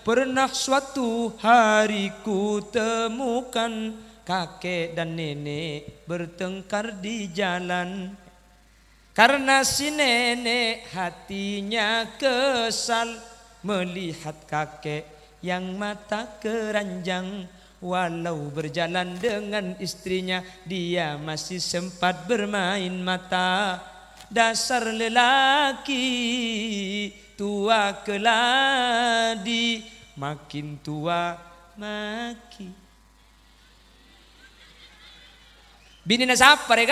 Pernah suatu hari ku temukan kakek dan nenek bertengkar di jalan Karena si nenek hatinya kesal melihat kakek yang mata keranjang Walau berjalan dengan istrinya dia masih sempat bermain mata Dasar lelaki tua keladi makin tua maki bini nasapa sapare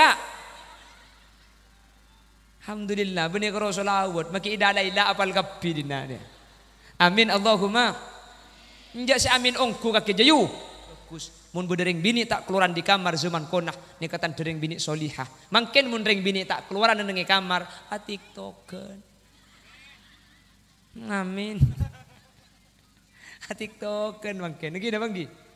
Alhamdulillah bini ko solawat maki idala ila apal kappi dinane amin Allahumma nja si amin ongku kaki jayu Kus. Mun dering bini tak keluaran di kamar zaman konak nikatan dering bini solihah. Mungkin mun dering bini tak keluaran nengi kamar atik token. Amin. Atik token bang Ken. Gini bang Gini.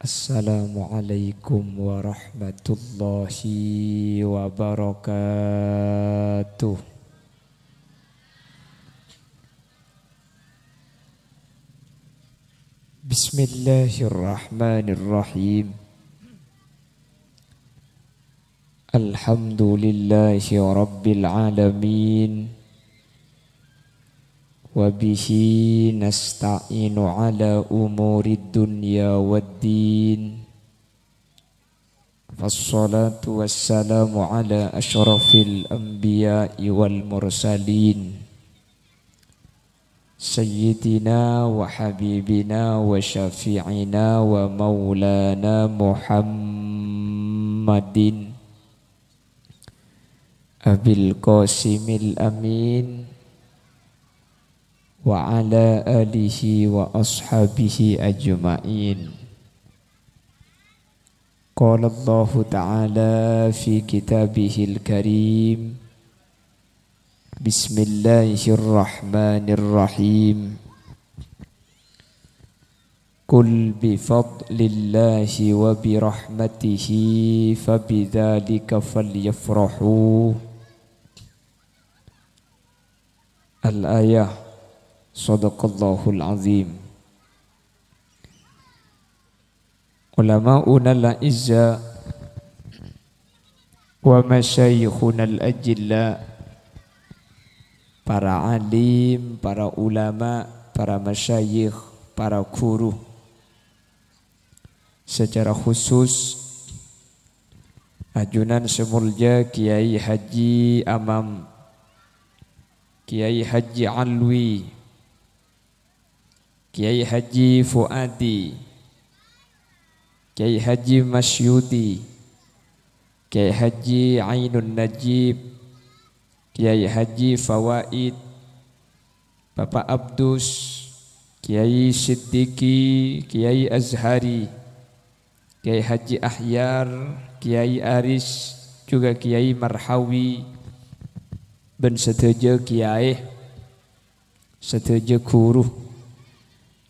Assalamualaikum warahmatullahi wabarakatuh. بسم الله الرحمن الرحيم الحمد لله رب العالمين وبه نستعين على أمور الدنيا والدين فالصلاة والسلام على أشرف الأنبياء والمرسلين سيدنا وحبيبنا وشفيعنا ومولانا محمد أبي القاسم الأمين وعلى آله وأصحابه أجمعين قال الله تعالى في كتابه الكريم بسم الله الرحمن الرحيم قل بفضل الله وبرحمته فبذلك فليفرحوا الآية صدق الله العظيم علماؤنا الأعزاء ومشايخنا الأجلاء para alim, para ulama, para masyayikh, para guru. Secara khusus Ajunan Semulja Kiai Haji Amam Kiai Haji Alwi Kiai Haji Fuadi Kiai Haji Masyudi Kiai Haji Ainun Najib Kiai Haji Fawaid, Bapak Abdus, Kiai Siddiqi, Kiai Azhari, Kiai Haji Ahyar, Kiai Aris, juga Kiai Marhawi, ben setuju Kiai, setuju guru,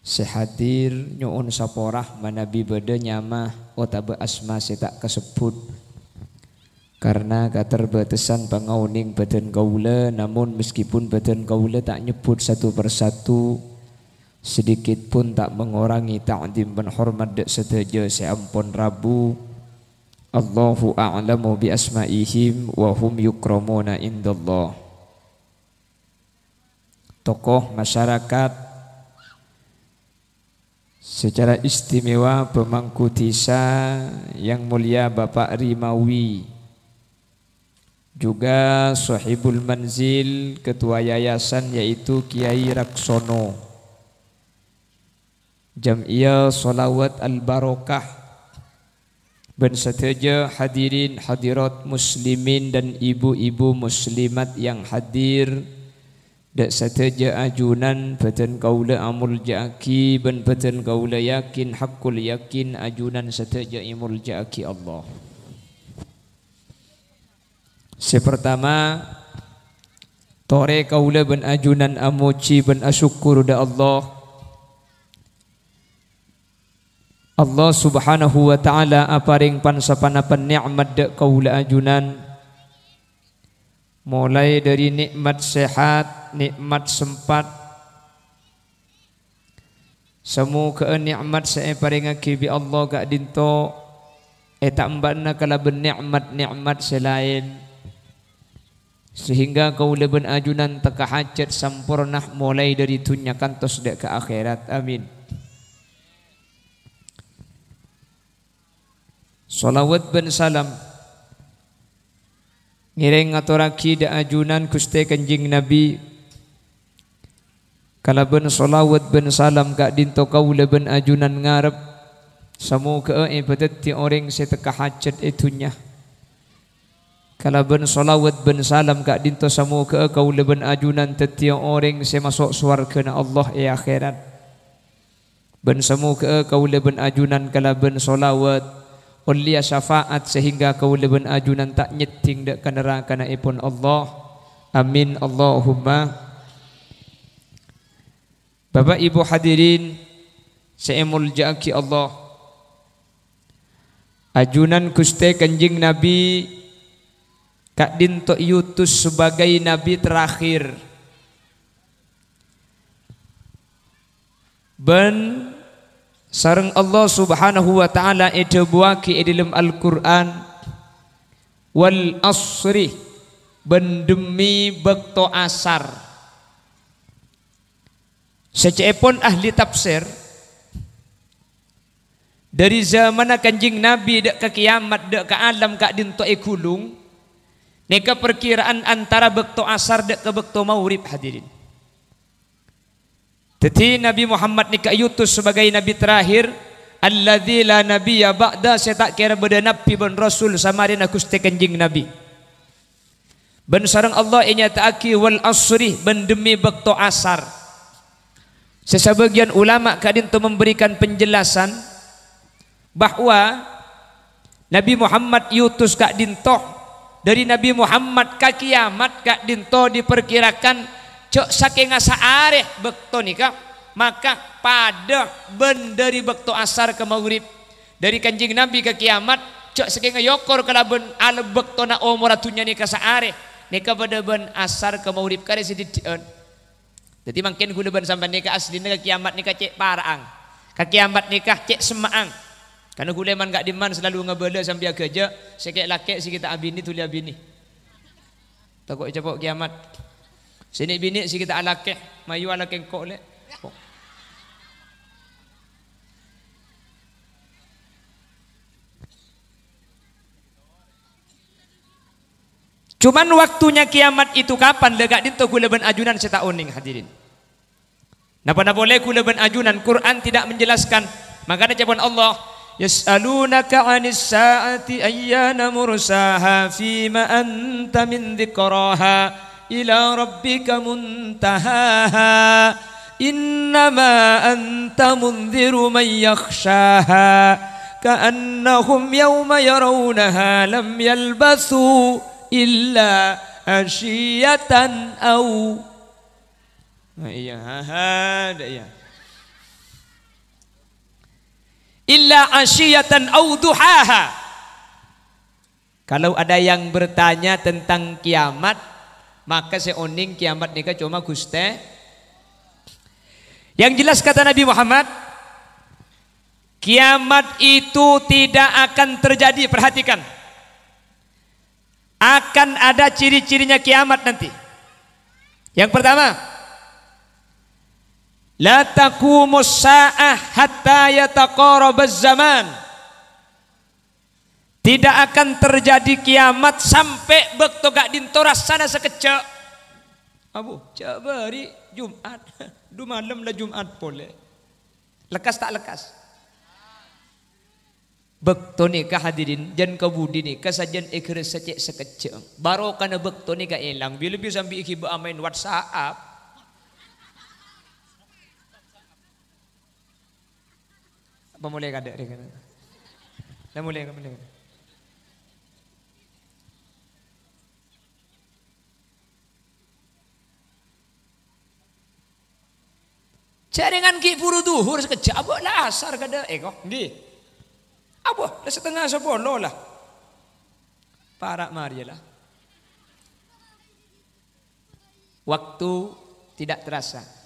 sehadir nyuun saporah manabi beda nyama otabe asma setak kesebut karena keterbatasan pengauning badan kaula namun meskipun badan kaula tak nyebut satu persatu sedikit pun tak mengurangi ta'zim dan hormat dak sedaja seampun rabu Allahu a'lamu bi asma'ihim wa hum yukramuna indallah tokoh masyarakat secara istimewa pemangku desa yang mulia Bapak Rimawi juga Sohibul Manzil Ketua Yayasan yaitu Kiai Raksono jamiah Salawat Al-Barokah Ben seteja hadirin hadirat muslimin dan ibu-ibu muslimat yang hadir Dak seteja ajunan peten kaula amul jaki ben peten kaula yakin hakul yakin ajunan seteja imul jaki Allah Si pertama Tore kaula bin ajunan amuci bin asyukur da Allah Allah subhanahu wa ta'ala aparing pansapanapan ni'mat da kaula ajunan Mulai dari nikmat sehat, nikmat sempat Semua ke nikmat saya paringaki bi Allah gak dinto Eta eh, mbakna kalau ben nikmat nikmat selain sehingga kau leben ajunan teka hajat sempurna mulai dari dunia kantos dek ke akhirat amin salawat ben salam ngiring aturaki da ajunan kuste kanjing nabi ben salawat ben salam kak dinto kau leben ajunan ngarep Semoga ibadat eh, ti orang seteka hajat itunya. Kalau ben salawat ben salam kak dinto samu ke kau leben ajunan tetia orang se masuk suarga na Allah ya akhirat. Ben samu ke kau leben ajunan kalau ben salawat Ulia syafaat sehingga kau leben ajunan tak nyeting dek kenera kana ipun Allah. Amin Allahumma. Bapak Ibu hadirin, seemul jaki Allah. Ajunan kuste kanjing Nabi Kak Dinto Yutus sebagai nabi terakhir. Ben sareng Allah Subhanahu wa taala edebuaki edilem Al-Qur'an wal asri ben demi bekto asar. Seceepon ahli tafsir dari zaman kanjing Nabi dak ke kiamat dak ke alam kak dinto e Nika perkiraan antara bekto asar dek ke bekto maurib hadirin. Tetapi Nabi Muhammad nika yutus sebagai nabi terakhir alladzi la nabiyya ba'da saya tak kira beda nabi ben rasul sama dengan aku kanjing nabi. Ben sarang Allah inya ta'aki wal asri ben demi bekto asar. Sesebagian ulama kadin tu memberikan penjelasan bahawa Nabi Muhammad yutus kak dintoh dari Nabi Muhammad ke kiamat gak dinto diperkirakan cok saking asa areh bekto nikah maka pada dari bekto asar ke maghrib dari kanjing Nabi ke kiamat cok saking yokor ben ale bekto na umuratunya nikah areh nikah pada ben asar ke maghrib kare siditeun jadi makin kudu ben sampai nikah asli nikah kiamat nikah cek parang ka kiamat nikah cek semaang Karena Huleman gak diman selalu ngebele sambil kerja. Sikit laki, sikit tak abini, tulia bini. Takut cepok kiamat. Sini bini, sikit tak alaki. Mayu alaki kok le. Cuma waktunya kiamat itu kapan? Lekat dintu kula ben ajunan saya tak uning hadirin. Napa-napa boleh kula ben ajunan? Quran tidak menjelaskan. Maka cepat Allah. Allah. يسألونك عن الساعة أيان مرساها فيما أنت من ذكراها إلى ربك منتهاها إنما أنت منذر من يخشاها كأنهم يوم يرونها لم يلبثوا إلا عشية أو iya, هذا iya. illa asyiyatan au Kalau ada yang bertanya tentang kiamat, maka seoning kiamat nikah cuma guste. Yang jelas kata Nabi Muhammad, kiamat itu tidak akan terjadi. Perhatikan, akan ada ciri-cirinya kiamat nanti. Yang pertama, La taqumus sa'ah hatta yataqarabaz zaman. Tidak akan terjadi kiamat sampai bek gak dintoras sana sekecek. Abu, cak bari Jumat. Du malam dah Jumat boleh. Lekas tak lekas. Bekto ni ka hadirin jan ka budi ni ka sajan secek sekecek. Baru kana bekto ni ka elang, Bila bisa sambil ikhi amain WhatsApp Apa mulai kada dia kata. Dah mulai kan mulai. Jaringan ki puru duhur sekejap apa lah asar kada eh kok nggih. Apa dah setengah sepuluh lah. Para marilah. Waktu tidak terasa.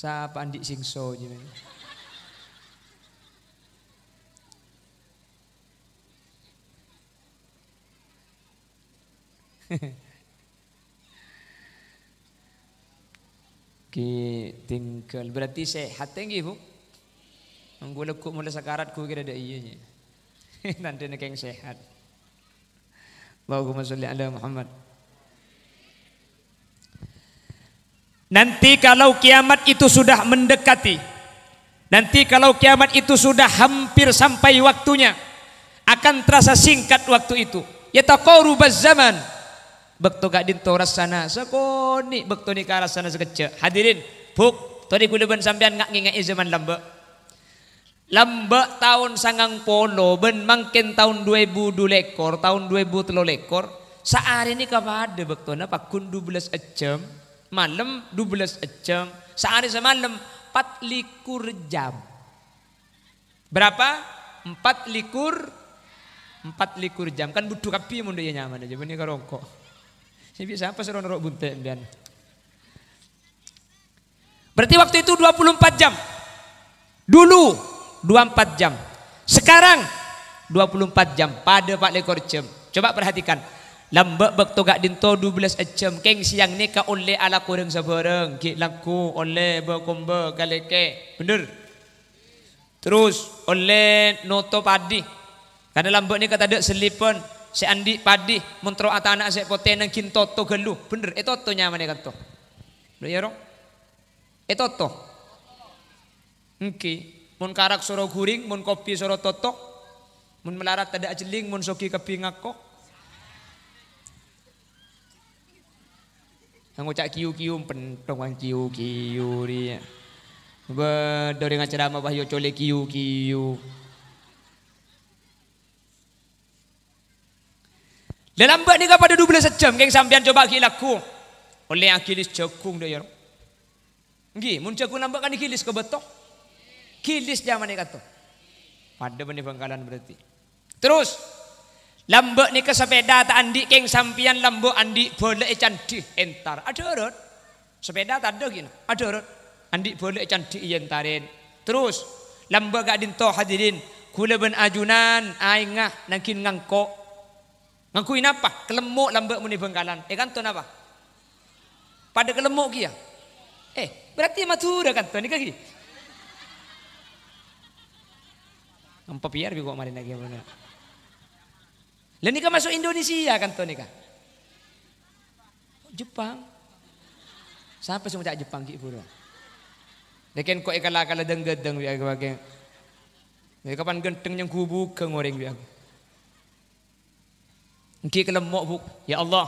Sa pandik singso jenenge. Ki tinggal berarti sehat tinggi ya, bu. Anggu lekuk mulai sekarat ku kira ada iya Nanti nekeng sehat. Allahumma salli ala Muhammad. Nanti kalau kiamat itu sudah mendekati, nanti kalau kiamat itu sudah hampir sampai waktunya, akan terasa singkat waktu itu. Yataqarubaz zaman. Bekto gak dinto rasana sekoni bekto nikah rasana sana sekece. Hadirin, buk, tadi kudeban sampean ngak ngingat zaman lamba. Lamba tahun sangang polo, ben mangkin tahun 2000 dulekor, tahun 2000 telolekor. Saat ini ada bekto na kundu belas ecem, malam 12 jam sehari semalam 4 likur jam berapa 4 likur 4 likur jam kan butuh kapi mun dia ya nyaman aja benih karongko ini bisa apa seron rok bunte dan berarti waktu itu 24 jam dulu 24 jam sekarang 24 jam pada Pak Lekor Cem. Coba perhatikan, Lambak bak gak dinto 12 jam keng siang ni ka oleh ala kurang sabareng ki laku oleh berkumba kaleke. Bener. Terus oleh noto padi. Karena lambak ni kata ada selipan si andi padi mentro atana se pote nang kintoto gelu. Bener. Itu eh, to nyaman kata. Lu ya rong. Itu eh, to. Engki. Mun karak soro guring, mun kopi soro totok, mun melarat ada ajeling, mun soki kepi ngakok. Ang ucak kiu-kiu pentongan kiu-kiu dia. Bedo dengan ceramah bahyo cole kiu-kiu. Lelambat ni pada belas jam geng sambian coba ki laku. Oleh akilis cekung dia. Ya Nggih, mun cekung lambat kan ikilis ke betok. Kilis zaman ni kata. Pada benda pangkalan berarti. Terus Lambok ni ke sepeda tak andi keng sampian lambok andi boleh candi entar. Ada urut. Sepeda tak ada gini. Ada urut. Andi boleh candi entarin. Terus lambok gak dinto hadirin. Kula ben ajunan aingah nangkin ngangko. ngakuin apa? Kelemuk lambok muni bengkalan. Eh kan apa? Pada kelemuk kia. Ya? Eh, berarti matura kan tuan ni kaki. Ampap biar bi kok lagi nak lah nikah masuk Indonesia kan tuh nikah. Jepang. Siapa sih cak Jepang ki pura? Dekan kok ikala kala deng gedeng wi aku bagian. kapan genteng yang kubu ke ngoreng wi aku. Engki kelemok buk ya Allah,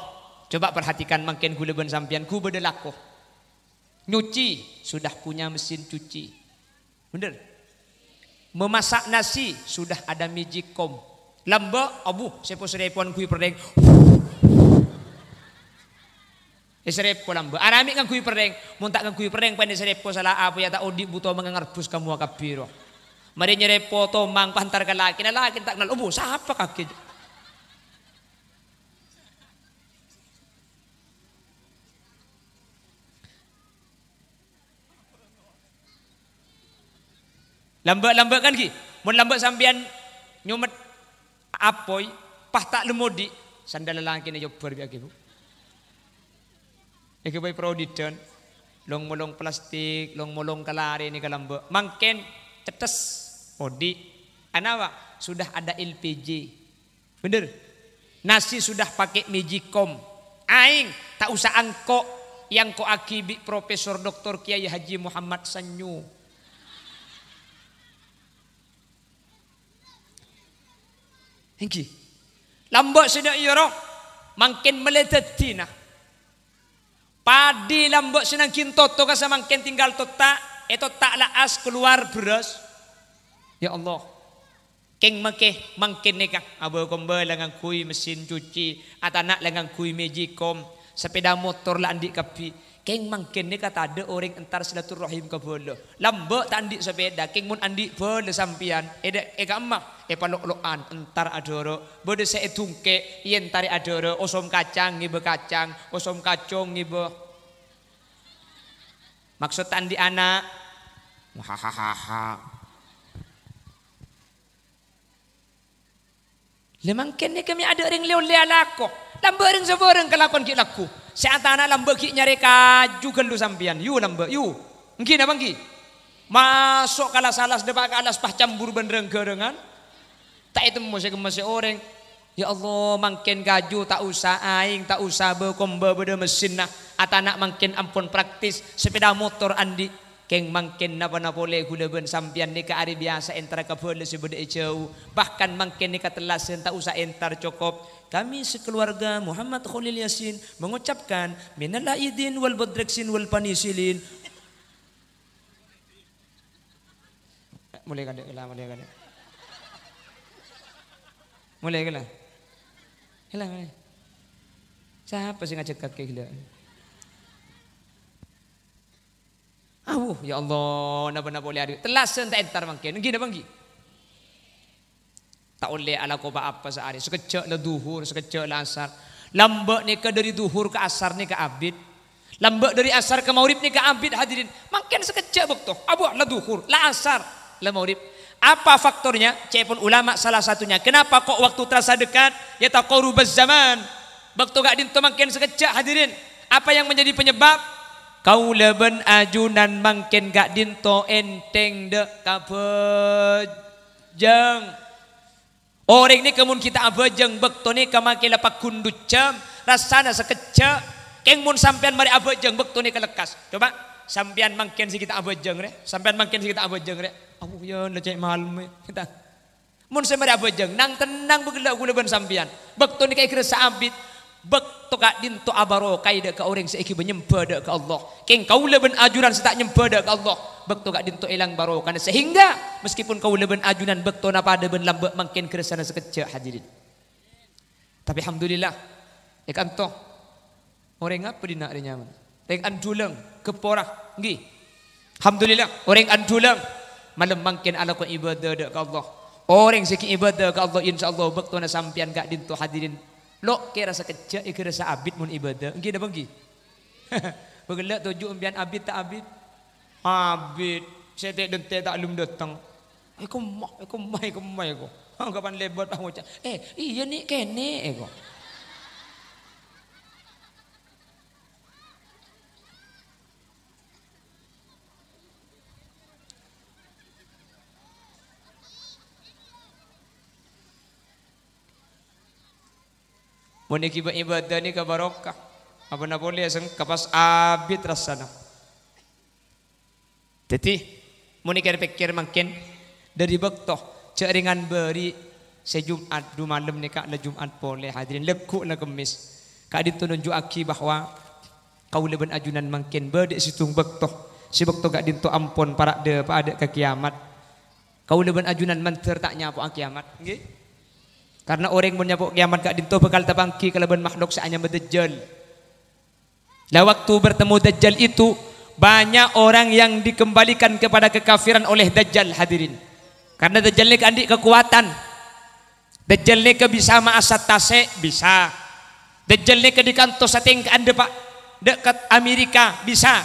coba perhatikan makin gula ben sampean ku bedelakoh. Nyuci sudah punya mesin cuci. Bener. Memasak nasi sudah ada magic Lamba abu sepo serepon kui perdeng. Serep ko lamba. Arami kang kui perdeng, muntak kang kui perdeng pende serep salah apa? Ya tak odi buto mangangarbus kamu akabiro. Mari nyerepo mang pantar ke laki na laki tak kenal Abu. Siapa kaki? Lamba-lamba kan ki. Mun lamba sampean nyumet apoi pah tak lemodi sandal langkin yo berbiak ibu. Gitu. Iki boy prodiden long molong plastik, long molong kalari ini kalamba. Mangken tetes odi. Anawa sudah ada LPG. Bener. Nasi sudah pakai Magicom. Aing tak usah angkok yang ko akibik Profesor Doktor Kiai Haji Muhammad Sanyu. Inggi. Lambat sinak iya roh. Makin meledati nah. Padi lambat sinak kinto tu kasa makin tinggal tu Itu tak lah as keluar beras. Ya Allah. keng makin makin ni kan. Abu kumba dengan lah kui mesin cuci. Atau nak dengan lah kui mejikom. Sepeda motor lah andik kapi. King mangkene kata ada orang entar silaturahim ke bolo. Lamba tandik sepeda, king mun andik bolo sampian. Eda eh, ega eh, emak, e eh, palok-lokan entar adoro. Bodo saya tungke, yen tari adoro. Osom oh, kacang ngibe kacang, osom oh, kacung ngibe. Maksud tandi anak. Hahaha. Lemang kene kami ada orang leo lealako. Lamba orang seborang kelakon kita laku. Syatana lamba ki nyari kaju gendu sampian. Yu lamba, yu. Engki apa bangki. Masuk kalas salah depak alas pah campur bendereng gerengan. Tak itu masih masih orang. Ya Allah, makin kaju tak usah aing, tak usah bekombe beda mesin nah. Atanak makin ampun praktis sepeda motor andi Keng mangkin napa napa le guleben sampian ni ke hari biasa entar ke boleh sebeda jauh. Bahkan mangkin ni telas entar usah entar cukup. Kami sekeluarga Muhammad Khalil Yasin mengucapkan minallah idin wal badreksin wal panisilin. Mulai kada kala mulai kada. Mulai kala. Hilang Siapa sih ngajak kat ke Awuh, ya Allah, napa-napa oleh ari. Telasen tak entar mungkin Nggih napa nggih? Tak boleh ala koba apa sehari. Sekejap le duhur, sekejap le asar. Lambak ni ke dari duhur ke asar ni ke abid. Lambak dari asar ke maurib ni ke abid hadirin. Mungkin sekejap bektoh. Abu le duhur, le asar, le maurib. Apa faktornya? Cek pun ulama salah satunya. Kenapa kok waktu terasa dekat? Ya tak korubaz zaman. Bektoh gak dintu makin sekejap hadirin. Apa yang menjadi penyebab? Kau leben ajunan mangken gak dinto enteng dek kabejeng. Orang ini kemun kita abejeng bekto ni kemakin lepak kundut cem rasana sekeca keng mun sampean mari abejeng bekto ni kelekas. Coba sampean mangken si kita abejeng re, sampean mangken si kita abejeng re. Aku ya lecek malam kita. Mun saya mari abejeng nang tenang begelak gula ben sampean. Bekto ni kayak kira abit Bek toka din to abaro kaida ka orang seiki menyempada ke Allah. King kau leben ajuran setak nyempada ke Allah. Bek toka din to elang baro karena sehingga meskipun kau leben ajuran bek to napa ada ben lambek makin keresana sekecil hadirin. Tapi alhamdulillah ek eh, anto orang apa di nak nyaman. Reng andulang keporah gih Alhamdulillah orang andulang malam makin ala ko ibadah ke Allah. Orang seki ibadah ke Allah insyaallah bek to na sampian gak din to hadirin Lo kira sekejap, ia kira seabit mun ibadah. Mungkin dah pergi. Bergelak tujuh umbian abid tak abid? Abid. Saya tak dente tak lum datang. Eh, aku mak, eh, aku mai, aku mai. aku. Ha, kapan lebat, aku Eh, iya ni, kene. Eh, aku. Muni kiba ibadah barokah. Apa na boleh sang kapas abit rasana. Jadi muni pikir makin dari bektoh ceringan beri sejumat du malam ni kak Jumat boleh hadirin lebku na kemis. Kak itu aki bahwa kau leben ajunan makin berdek situng bektoh. Si bektoh gak dinto ampon parak de pada kaki ke kiamat. Kau leben ajunan menter tak nyapu kiamat. Nggih? Karena orang yang nyapuk kiamat kak dinto bekal tabangki kalaban makhluk seanya berdajjal. Nah waktu bertemu dajjal itu banyak orang yang dikembalikan kepada kekafiran oleh dajjal hadirin. Karena dajjal ni kandik kekuatan. Dajjal ke bisa maasat tase bisa. Dajjal ni ke dikanto sating anda pak dekat Amerika bisa.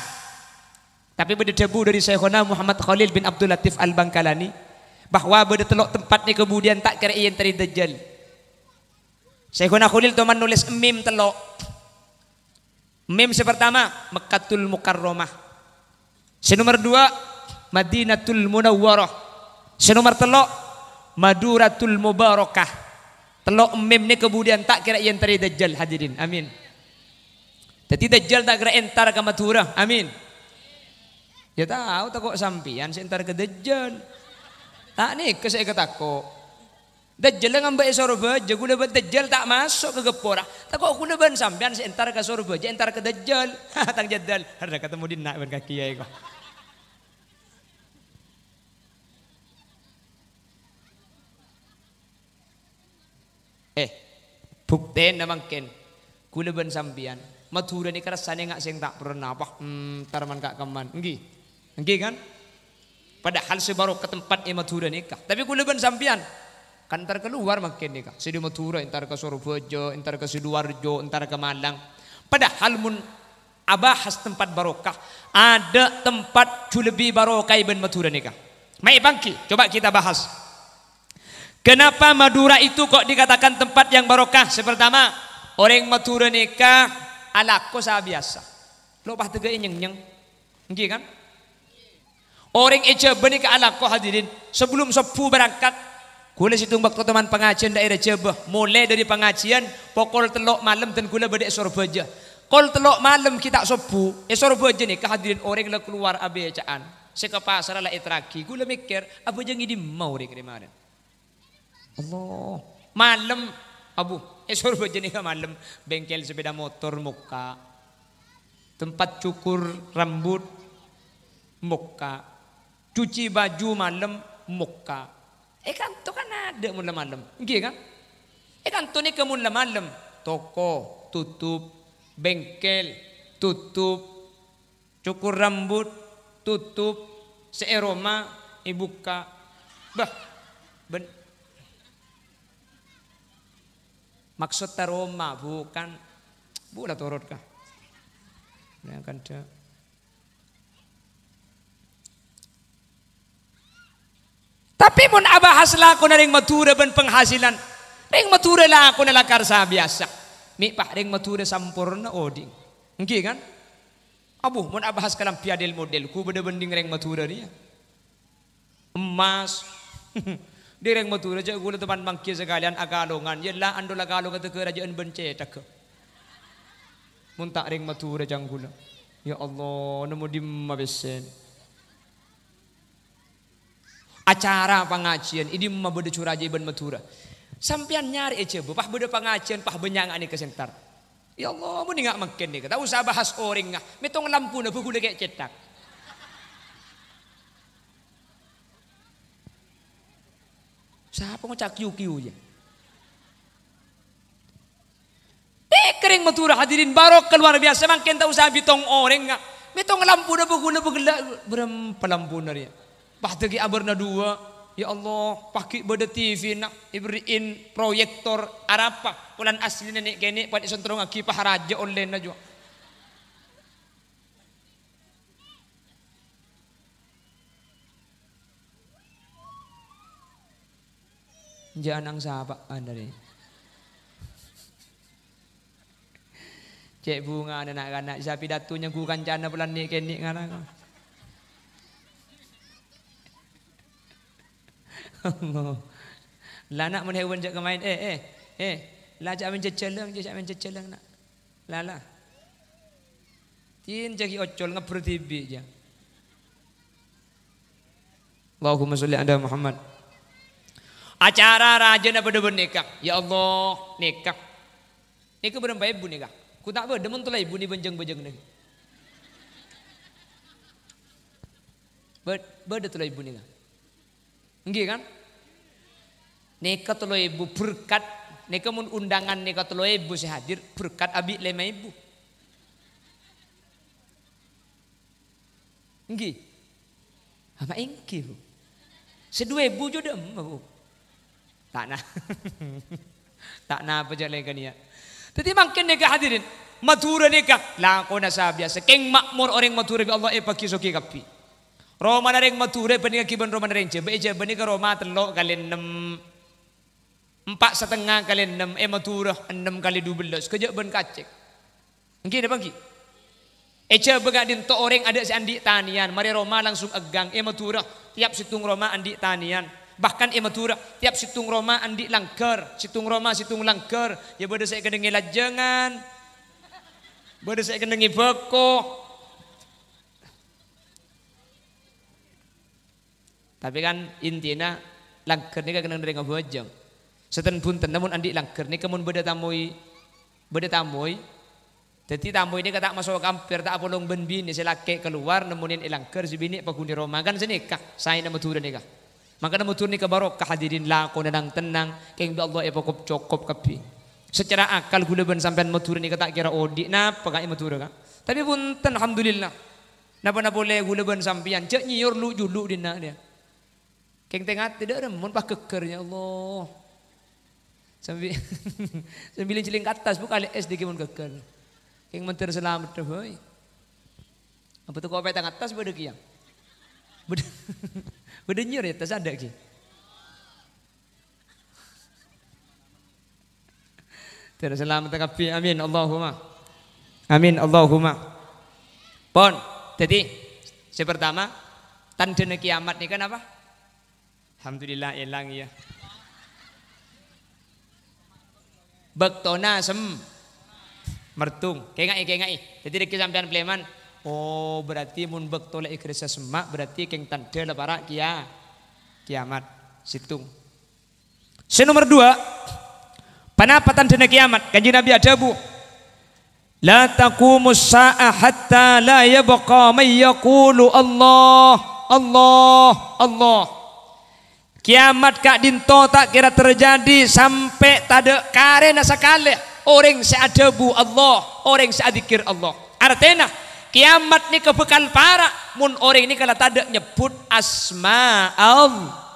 Tapi berdebu dari Syekhona Muhammad Khalil bin Abdul Latif Al-Bangkalani bahwa tempat tempatnya kemudian tak kira yang teri saya kena Khalil teman nulis mim telok mim sepertama Mekatul Mukarromah senomor dua Madinatul Munawwarah senomor telok Maduratul Mubarakah telok mim ni kemudian tak kira yang teri dajjal hadirin amin tetapi dajjal tak kira entar ke Madura amin ya tahu tak kok sampian entar ke dajjal ni ke saya takut. Dajjal dengan baik sorba je guna ban dajjal tak masuk ke gepora. Takut guna ban sampean saya entar ke sorba je entar ke dajjal. Tang jadal ada ketemu di nak ban kaki ai kok. Eh, buktiin namang ken. Kula ban sampean. Madura ni yang ngak sing tak pernah apa. Hmm, tarman kak keman. Nggih. Nggih kan? Padahal sebaru ke tempat Madura nikah. Tapi kula ben sampean kan ntar keluar makin nikah. Sidi Madura, entar ke Surabaya, entar ke Sidoarjo, entar ke Malang. Padahal mun abahas tempat barokah, ada tempat lebih barokah ibn Madura nikah. Mai bangki, coba kita bahas. Kenapa Madura itu kok dikatakan tempat yang barokah? Sepertama, orang Madura nikah ala kosa biasa. Lo pasti tege nyeng nyeng. enggih kan? Orang eja ke anak kau hadirin. Sebelum sepu berangkat, Kulis itu waktu teman pengajian daerah Jabah. Mulai dari pengajian, pokol telok malam dan kula esor sorbaja. Kol telok malam kita sepu, esor eh, baja nih kehadirin orang la keluar abe saya ke pasar lah etragi. Eh, kula mikir abu jengi di mau rek kemarin. Allah, malam abu esor eh, baja nih malam bengkel sepeda motor muka tempat cukur rambut muka cuci baju malam muka. Eh kan tu kan ada mula malam. Okey kan? Eh kan tu ni ke mula malam. Toko tutup, bengkel tutup, cukur rambut tutup, seeroma dibuka. Bah. Ben Maksud taroma bukan bu bukan turut kah? Nah, Yang kan Tapi mun abahas hasil aku naring matura ban penghasilan. Ring matura lah aku na lakar sa biasa. Mi pa ring matura sampurna oding. Oh, Ngi kan? Abu mun abahas kalam piadil model ku beda banding ring matura dia. Emas. Di ring matura je gula teman mangki sekalian agalongan. Ya la ando lagalo ke kerajaan bencetak. Mun tak ring matura janggula. Ya Allah, nemu dimabesen acara pengajian ini mah bude curaja iban matura sampian nyari aja e bu pah bude pengajian pah benyang ani kesentar ya Allah mau nggak makin nih kata usah bahas orang nggak metong lampu nabu kuda kayak cetak siapa ngecak kiu kiu ya kering matura hadirin barok keluar biasa makin tahu usah bitong orang nggak metong lampu nabu kuda berem pelampun ya Pasti ki abarna dua. Ya Allah, pakai benda TV nak ibrin proyektor arapa pulan asli nenek kene pada sentrong aki paharaja online najwa. Jangan nang siapa anda ni. Cek bunga anak-anak, siapa datunya gugan jana pulan ni kene ngarang. Allah. Lanak mun hewan jak eh eh eh la jak men ceceleng jak men ceceleng nak. Lala. Tin jagi ocol ngebur tibi ja. Allahumma sholli ala Muhammad. Acara raja nak benda nikah. Ya Allah, nikah. Nikah benda baik nikah. Ku tak ber, demen tu ibu ni benjeng-benjeng ni. Ber, ber tu ibu nikah. Nggih kan? Nika telo ibu berkat nika mun undangan nika telo ibu sehadir berkat abi lema ibu. Nggih. Apa enggih bu? Sedua ibu juga bu. Tak nah. tak nah apa jalan kan ya. Tadi makin nika hadirin. Madura nika. Lah kau nasa biasa. Keng makmur orang madura bi Allah eh pagi soki kapi. Roma nareng mature penika kibon Roma nareng ce eh, beja penika Roma telok kali enam empat setengah kali enam eh mature enam kali dua belas kejak ben kacek. Mungkin ada bagi. Eja eh, begadin to orang ada si andi tanian. Mari Roma langsung egang eh mature tiap situng Roma andi tanian. Bahkan eh mature tiap situng Roma andi langker, situng Roma situng langker. Ya bodoh saya kedengi lajengan. Bodoh saya kedengi bekoh. Tapi kan intinya langker dengan kenang dari ngabojong. Setan pun namun andi langker nih mun beda tamui beda tamui. Jadi tamu ini kata masuk kampir tak apolong ben bini selake keluar nemunin ilangker si bini paguni Roma kan sini kak saya nama turun Maka nama turun nika barok kehadirin lakon dan tenang keng bi Allah epokop cokop kapi. Secara akal gula ben sampean matur nih tak kira odi oh, Napa pakai matur kak. Tapi punten alhamdulillah. Napa napa boleh gula ben sampean cek nyiur lu julu dina dia. Keng tengah tidak ada mohon pak kekernya Allah. Sambil sambil ciling ke atas bukan es dikit keker. Keng menteri selamat tuh Apa tuh kau petang atas beda kiang. Beda beda nyur ya tas ada ki. Terus selamat kapi amin Allahumma. Amin Allahumma. Pon, jadi si pertama tanda kiamat ini kan apa? Alhamdulillah elang ya. Bektona sem mertung. Kengai iya, kengai. Iya. Jadi dek sampean pleman. Oh berarti mun bektola ikresa semak berarti keng tanda lepara kia kiamat situng. Se nomor dua penapatan dana kiamat kanji Nabi ada bu. La taqumus sa'a hatta la yabqa may yaqulu Allah Allah Allah kiamat kak dinto tak kira terjadi sampai tade karena sekali orang seadabu Allah orang seadikir Allah artinya kiamat ni kebekal para mun orang ni kalau tade nyebut asma Allah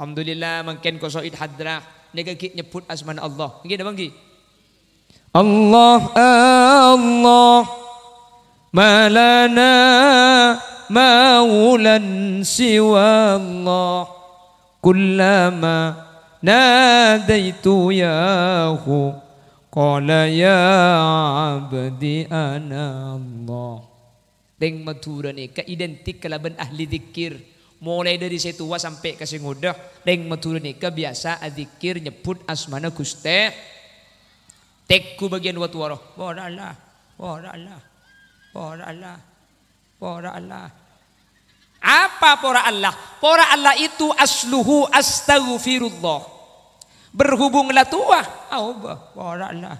Alhamdulillah mungkin kosoid hadrah negaki nyebut asma Allah mungkin ada mungkin Allah Allah malana maulan siwa Allah كلما ناديت ياه قال يا عبدي أنا الله Deng Madura nih identik kelaban ahli zikir mulai dari setua sampai ke saya muda deng Madura nih biasa zikir nyebut asmana Guste tekku bagian wat waroh waralah waralah waralah waralah apa pora Allah? Pora Allah itu asluhu astaghfirullah. Berhubunglah tua. Allah, pora Allah.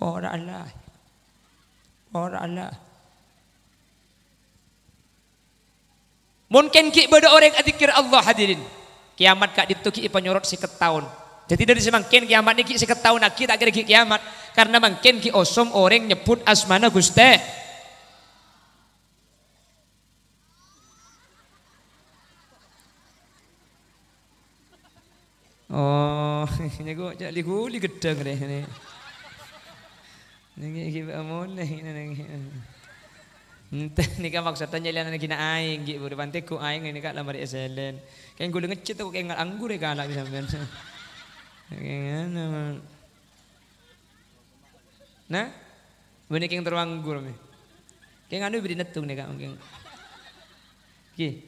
Pora Allah. Pora Allah. Mungkin ki beda orang adikir Allah hadirin. Kiamat kak ditu ki penyorot si ketahun. Jadi dari semangkin kiamat niki si ketahun aki tak kira kiamat. Karena mungkin ki osom orang nyebut asmana Guste. Oh, ini kok jadi li gedang deh ini. Nengi ki amun nengi nengi. Entah ni kan maksudnya jalan lagi nak aing gitu. Depan teku aing ini kat lamar eselen. Kan gue ngecet aku kayak anggur ya kalau misalnya. Kayak mana? Nah, bener yang terwanggur nih. Kayak nganu beri netung nih kak mungkin. Ki,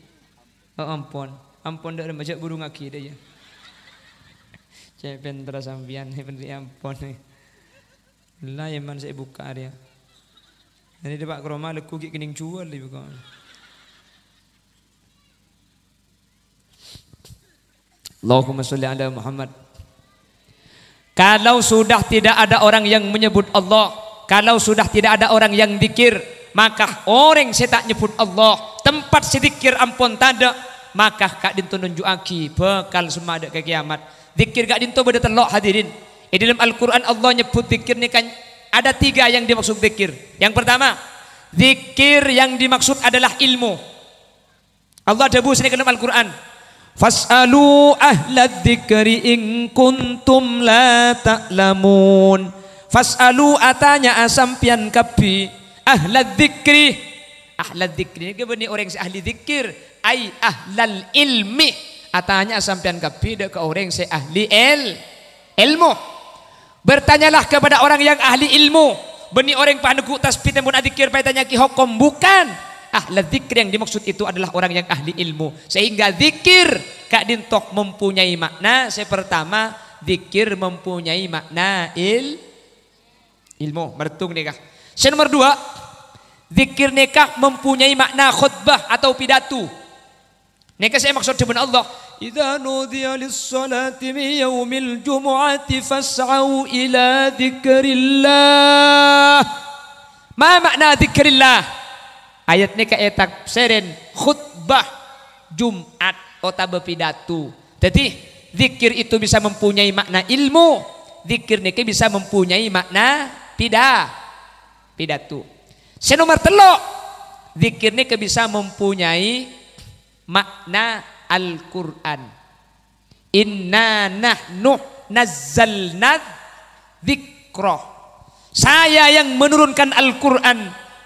oh ampun, ampun dah remaja burung aki deh ya. Cepen terasa sambian nih pendri ya ampun nih. Lah yang mana saya buka dia. Ini pak keroma leku gik kening jual di buka. Allahumma salli ala Muhammad kalau sudah tidak ada orang yang menyebut Allah, kalau sudah tidak ada orang yang dikir, maka orang saya tak nyebut Allah, tempat sedikir ampun tada, maka kak dintu nunjuk aki bekal semua ada ke kiamat. Dikir kak dintu beda telok hadirin. Eh, di dalam Al-Quran Allah nyebut dikir ni kan ada tiga yang dimaksud dikir. Yang pertama, dikir yang dimaksud adalah ilmu. Allah ada bu sini dalam Al-Quran. Fas'alu ahlad dzikri in kuntum la ta'lamun. Fas'alu atanya asampian kapi ahlad dzikri. Ahlad dzikri ke bani orang si ahli dzikir ai ahlal ilmi. Atanya asampian kapi dek ke orang si ahli el, ilmu. Bertanyalah kepada orang yang ahli ilmu. Bani orang pahanuku tasbih tembun adzikir pai tanya ki hukum bukan ahla zikir yang dimaksud itu adalah orang yang ahli ilmu. Sehingga zikir Kak Dintok mempunyai makna. Saya pertama zikir mempunyai makna il ilmu. bertung nikah. Saya nomor dua. Zikir nikah mempunyai makna khutbah atau pidato. Nikah saya maksud dengan Allah. إذا نودي للصلاة من يوم الجمعة فاسعوا إلى ila الله ما معنى Ayat ini keetak seren khutbah Jumat ota oh, berpidato. Jadi zikir itu bisa mempunyai makna ilmu, zikir niki bisa mempunyai makna pida pidato. Senomor telo zikir niki bisa mempunyai makna Al-Qur'an. Inna nahnu nazzalna dzikra. Saya yang menurunkan Al-Qur'an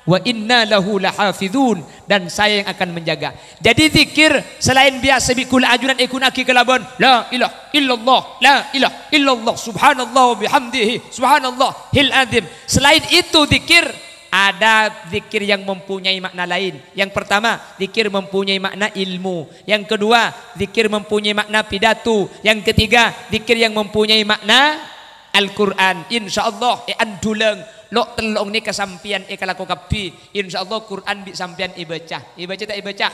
wa inna lahu lahafizun dan saya yang akan menjaga. Jadi zikir selain biasa bikul ajunan ikun aki kelabon la ilah illallah la ilah illallah subhanallah bihamdihi subhanallah hil azim. Selain itu zikir ada zikir yang mempunyai makna lain. Yang pertama, zikir mempunyai makna ilmu. Yang kedua, zikir mempunyai makna pidato. Yang ketiga, zikir yang mempunyai makna Al-Quran. Insya Allah, eh, andulang lok telong ni kesampian e eh, kalaku kabi insyaallah Quran bi sampian ibaca ibaca tak ibaca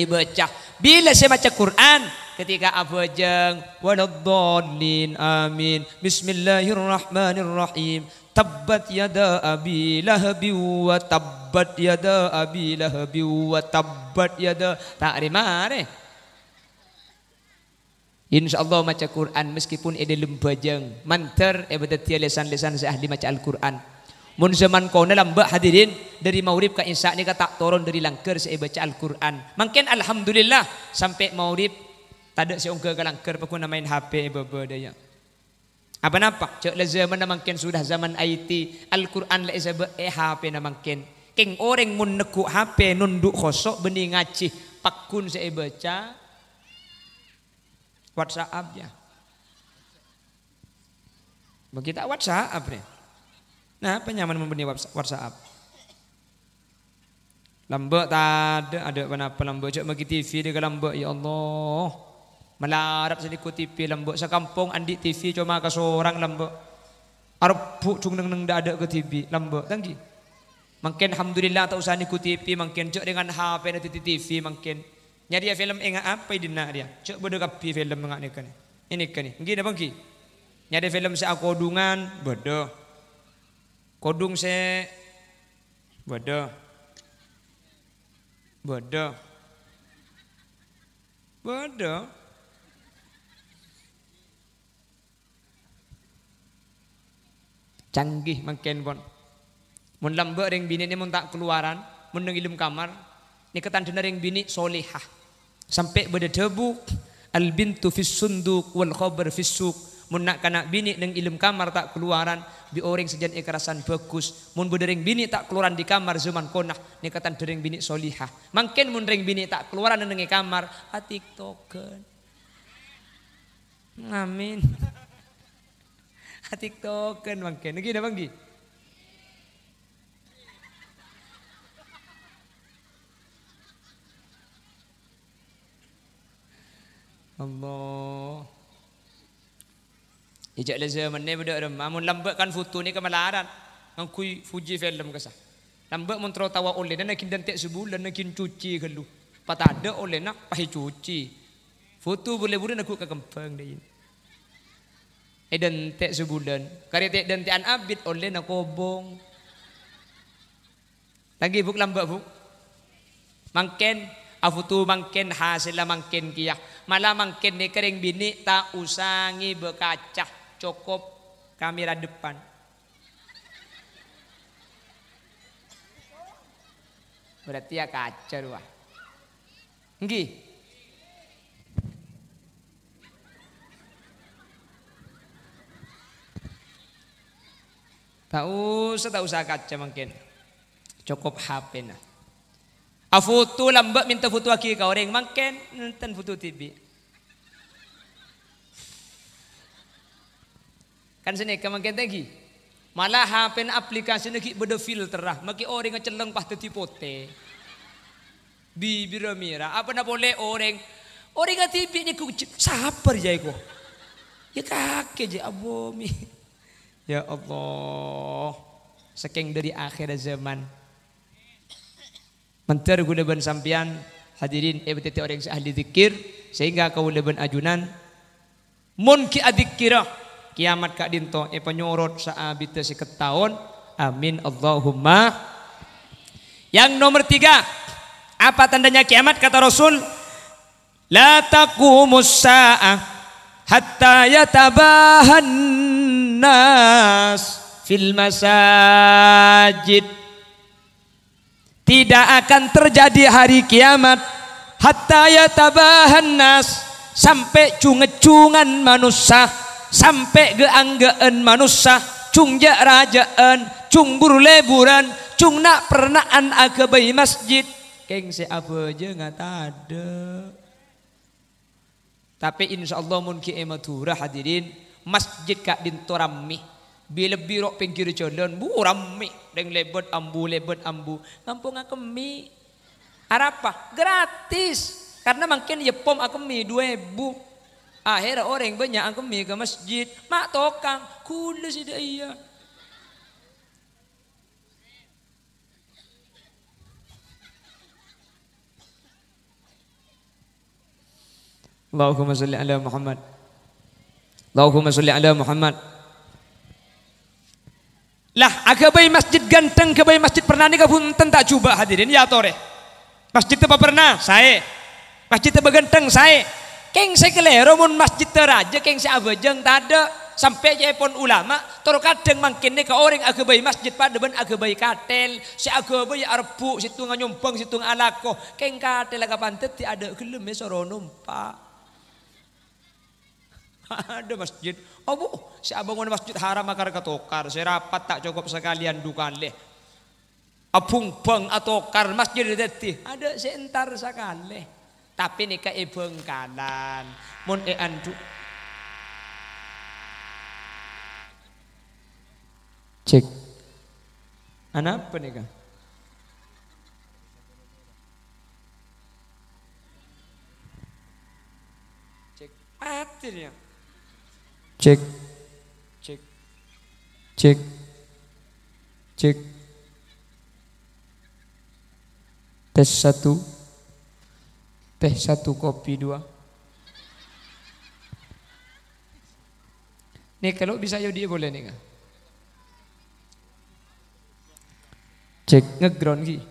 ibaca bila saya baca Quran ketika abajang waladdallin amin bismillahirrahmanirrahim tabbat yada abi lahabi wa tabbat yada abi lahabi wa tabbat yada tak rimah eh Insya Allah maca Quran meskipun ada lembajang mantar eh, ada tia lesan-lesan seahli maca Al-Quran. Mun zaman kau lambak hadirin dari maurib ke insya ni kata turun dari langker saya baca Al-Quran. Mungkin Alhamdulillah sampai maurib tak ada seongke ke langker pun main HP beberapa daya. Apa nampak? Cak lah zaman mungkin sudah zaman IT Al-Quran lah sebab eh HP na mungkin. King orang mun neku HP nunduk kosok bening ngacih pakun saya baca WhatsAppnya. Kita WhatsApp ya. nih. Nah, apa nyaman membeli WhatsApp? Lembek tak ada, ada apa-apa lembek. Cek bagi TV dia lembek, ya Allah. Melarap sedikit TV lembek. Sekampung andik TV cuma ke seorang lembek. Arab puk cung neng neng dah ada ke TV lembek. Tanggi. Mungkin Alhamdulillah tak usah ni ku TV, mungkin cek dengan HP nanti TV, mungkin. Nyari film ingat apa idina dia. Cuk bodoh kapi film mengak ni kan. Ini kan ni. Gini apa ki? Nyari film saya kodungan bodoh. Kodung saya bodoh. Bodoh. Bodoh. Canggih makin pun. Mun lambak ring bini ni mun tak keluaran, mun ilum kamar, ni ketan ring bini solihah. Sampai berdebu al bintu fis sunduk wal khabar fis suq. Mun nak kanak bini dengan ilm kamar tak keluaran bi orang sejen ikrasan e bagus. Mun berdering bini tak keluaran di kamar zaman konah nikatan dering bini solihah. Mungkin mun ring bini tak keluaran dengan e kamar atik ah, token. Amin. Atik ah, token mungkin. Niki dah banggi. Allah. Ijak le zamanne beda ram. Amun lambak kan futu ni kemalaran. Kan kui fuji film kesah. Lambak mun tro tawa oleh dan kindan tek sebulan nakin cuci kelu. ada oleh nak pahi cuci. Futu boleh boleh nak ke kempang deh. Edan tek sebulan. Kari tek dan tean abit oleh nak kobong. Lagi buk lambak buk. Mangken afutu mangken hasil mangken kiyak malah kene kering bini tak usangi bekacah cukup kamera depan berarti ya kacar wah nggih Tak usah tak usah kaca mungkin. Cukup HP nah. Afutu lambat minta foto aki kau orang makan nonton foto tibi. Kan sini kemangken kan lagi. Malah HP aplikasi negi beda filter lah. Maki orang ngeceleng pas teti pote. Bibir mira. Apa nak boleh orang orang TV ni kucip sabar jai ko. Ya kakek je abomi. Ya Allah. Sekeng dari akhir zaman. Menter gula ben sampian hadirin ibtiti eh, orang ahli zikir sehingga kau leben ajunan mun ki adzikirah kiamat ka dinto e penyorot saabita seket tahun amin Allahumma yang nomor tiga apa tandanya kiamat kata Rasul la taqumus sa'ah hatta yatabahan nas fil masajid tidak akan terjadi hari kiamat hatta yatabahan nas sampai cungecungan manusia sampai geanggean manusia cungja rajaan cung leburan cung nak pernaan agabai masjid keng si apa aja nggak ada tapi insya Allah mungkin ematura hadirin masjid kak bintoramih Bila rok pinggir jalan, bu rame dengan lebat ambu lebat ambu. Kampung aku mi. apa gratis. Karena mungkin ya pom aku mi dua ribu. Akhirnya orang banyak aku mi ke masjid. Mak tokang kulus tidak iya. Allahumma salli ala Muhammad. Allahumma salli ala Muhammad. Lah, akabai masjid ganteng, akabai masjid pernah nih kau pun tak coba hadirin ya tore. Masjid apa pernah, saya. Masjid apa ganteng, saya. Keng saya kelero mun masjid teraja, keng saya abajeng tak ada. Sampai aja ulama, toro kadang mangkin nih ke orang akabai masjid pada ben akabai katel, si baik arbu, situ nganyumpang, situ alako. Keng katel aga pantet ada gelem ya soro numpak. ada masjid apa? Oh, si abang di masjid haram akar ketokar. Saya rapat tak cukup sekalian dukan leh. Apung peng atokar masjid dati. Ada sentar sekali. Tapi nikah ibu kanan. Mun e andu. Cek. Anak apa nikah? Cek. Akhirnya cek cek cek cek tes satu teh satu kopi dua nih kalau bisa ya dia boleh nih cek ngeground gitu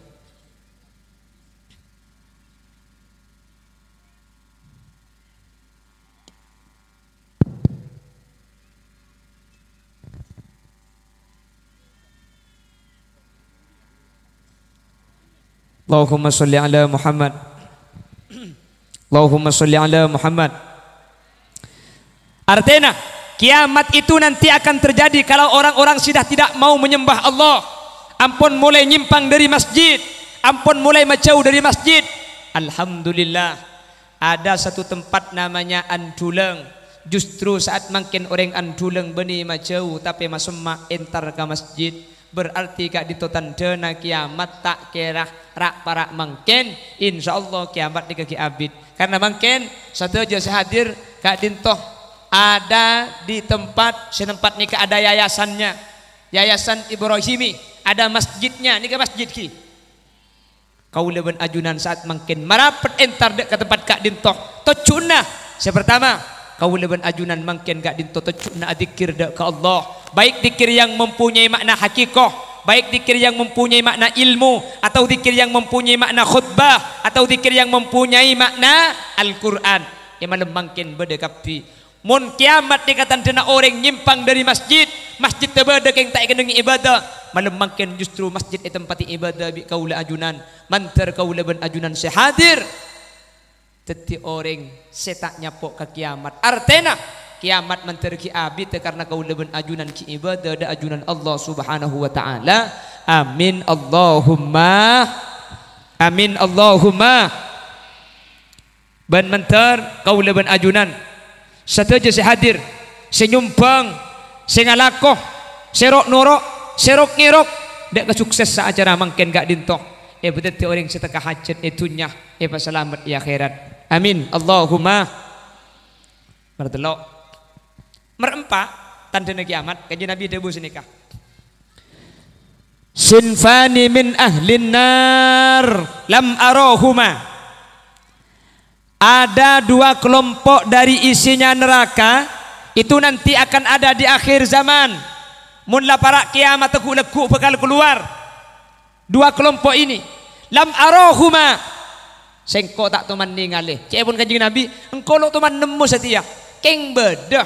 Allahumma salli ala Muhammad Allahumma salli ala Muhammad Artinya kiamat itu nanti akan terjadi kalau orang-orang sudah tidak mau menyembah Allah ampun mulai nyimpang dari masjid ampun mulai menjauh dari masjid Alhamdulillah ada satu tempat namanya Anduleng justru saat makin orang Anduleng benih macau, tapi masuk entar ke masjid berarti kak ditotan dena kiamat tak kira rak para mungkin insya Allah kiamat kaki abid karena mungkin satu aja sehadir kak dintoh ada di tempat setempat nikah ada yayasannya yayasan Ibrahimi ada masjidnya ke masjid ki kau leben ajunan saat mungkin marapet entar dek ke tempat kak dintoh tocuna saya pertama Kau leban ajunan mangken gak ditotocuk nak dikir dak ke Allah. Baik dikir yang mempunyai makna hakikoh. Baik dikir yang mempunyai makna ilmu. Atau dikir yang mempunyai makna khutbah. Atau dikir yang mempunyai makna Al-Quran. Yang malam mangken beda kapi. Mun kiamat dikatakan dena orang nyimpang dari masjid. Masjid terbeda yang tak ikan ibadah. Malam mungkin justru masjid itu tempat ibadah. Bik kau ajunan. Mantar kaulah leban ajunan sehadir. Jadi orang setak nyapok ke kiamat. Artena kiamat menterki abid karena kau leben ajunan ki ibadah da ajunan Allah Subhanahu wa taala. Amin Allahumma. Amin Allahumma. Ben menter kau leben ajunan. Satu aja sehadir, senyumpang, sengalakoh, serok norok, serok ngirok. Dek kesukses sa acara mangken gak dintok. Eh betul orang setakah hajat itunya. Eh selamat ya akhirat. Amin. Allahumma. Mertelok. Merempak tanda kiamat kaji Nabi debu senikah. Sinfani min ahlin nar lam arohuma. Ada dua kelompok dari isinya neraka itu nanti akan ada di akhir zaman. Munla para kiamat teguk lekuk bakal keluar. Dua kelompok ini lam arohuma Sengko tak tuman ningali. Cek pun kanjeng Nabi, engko lo tuman nemu setia. Keng bedah.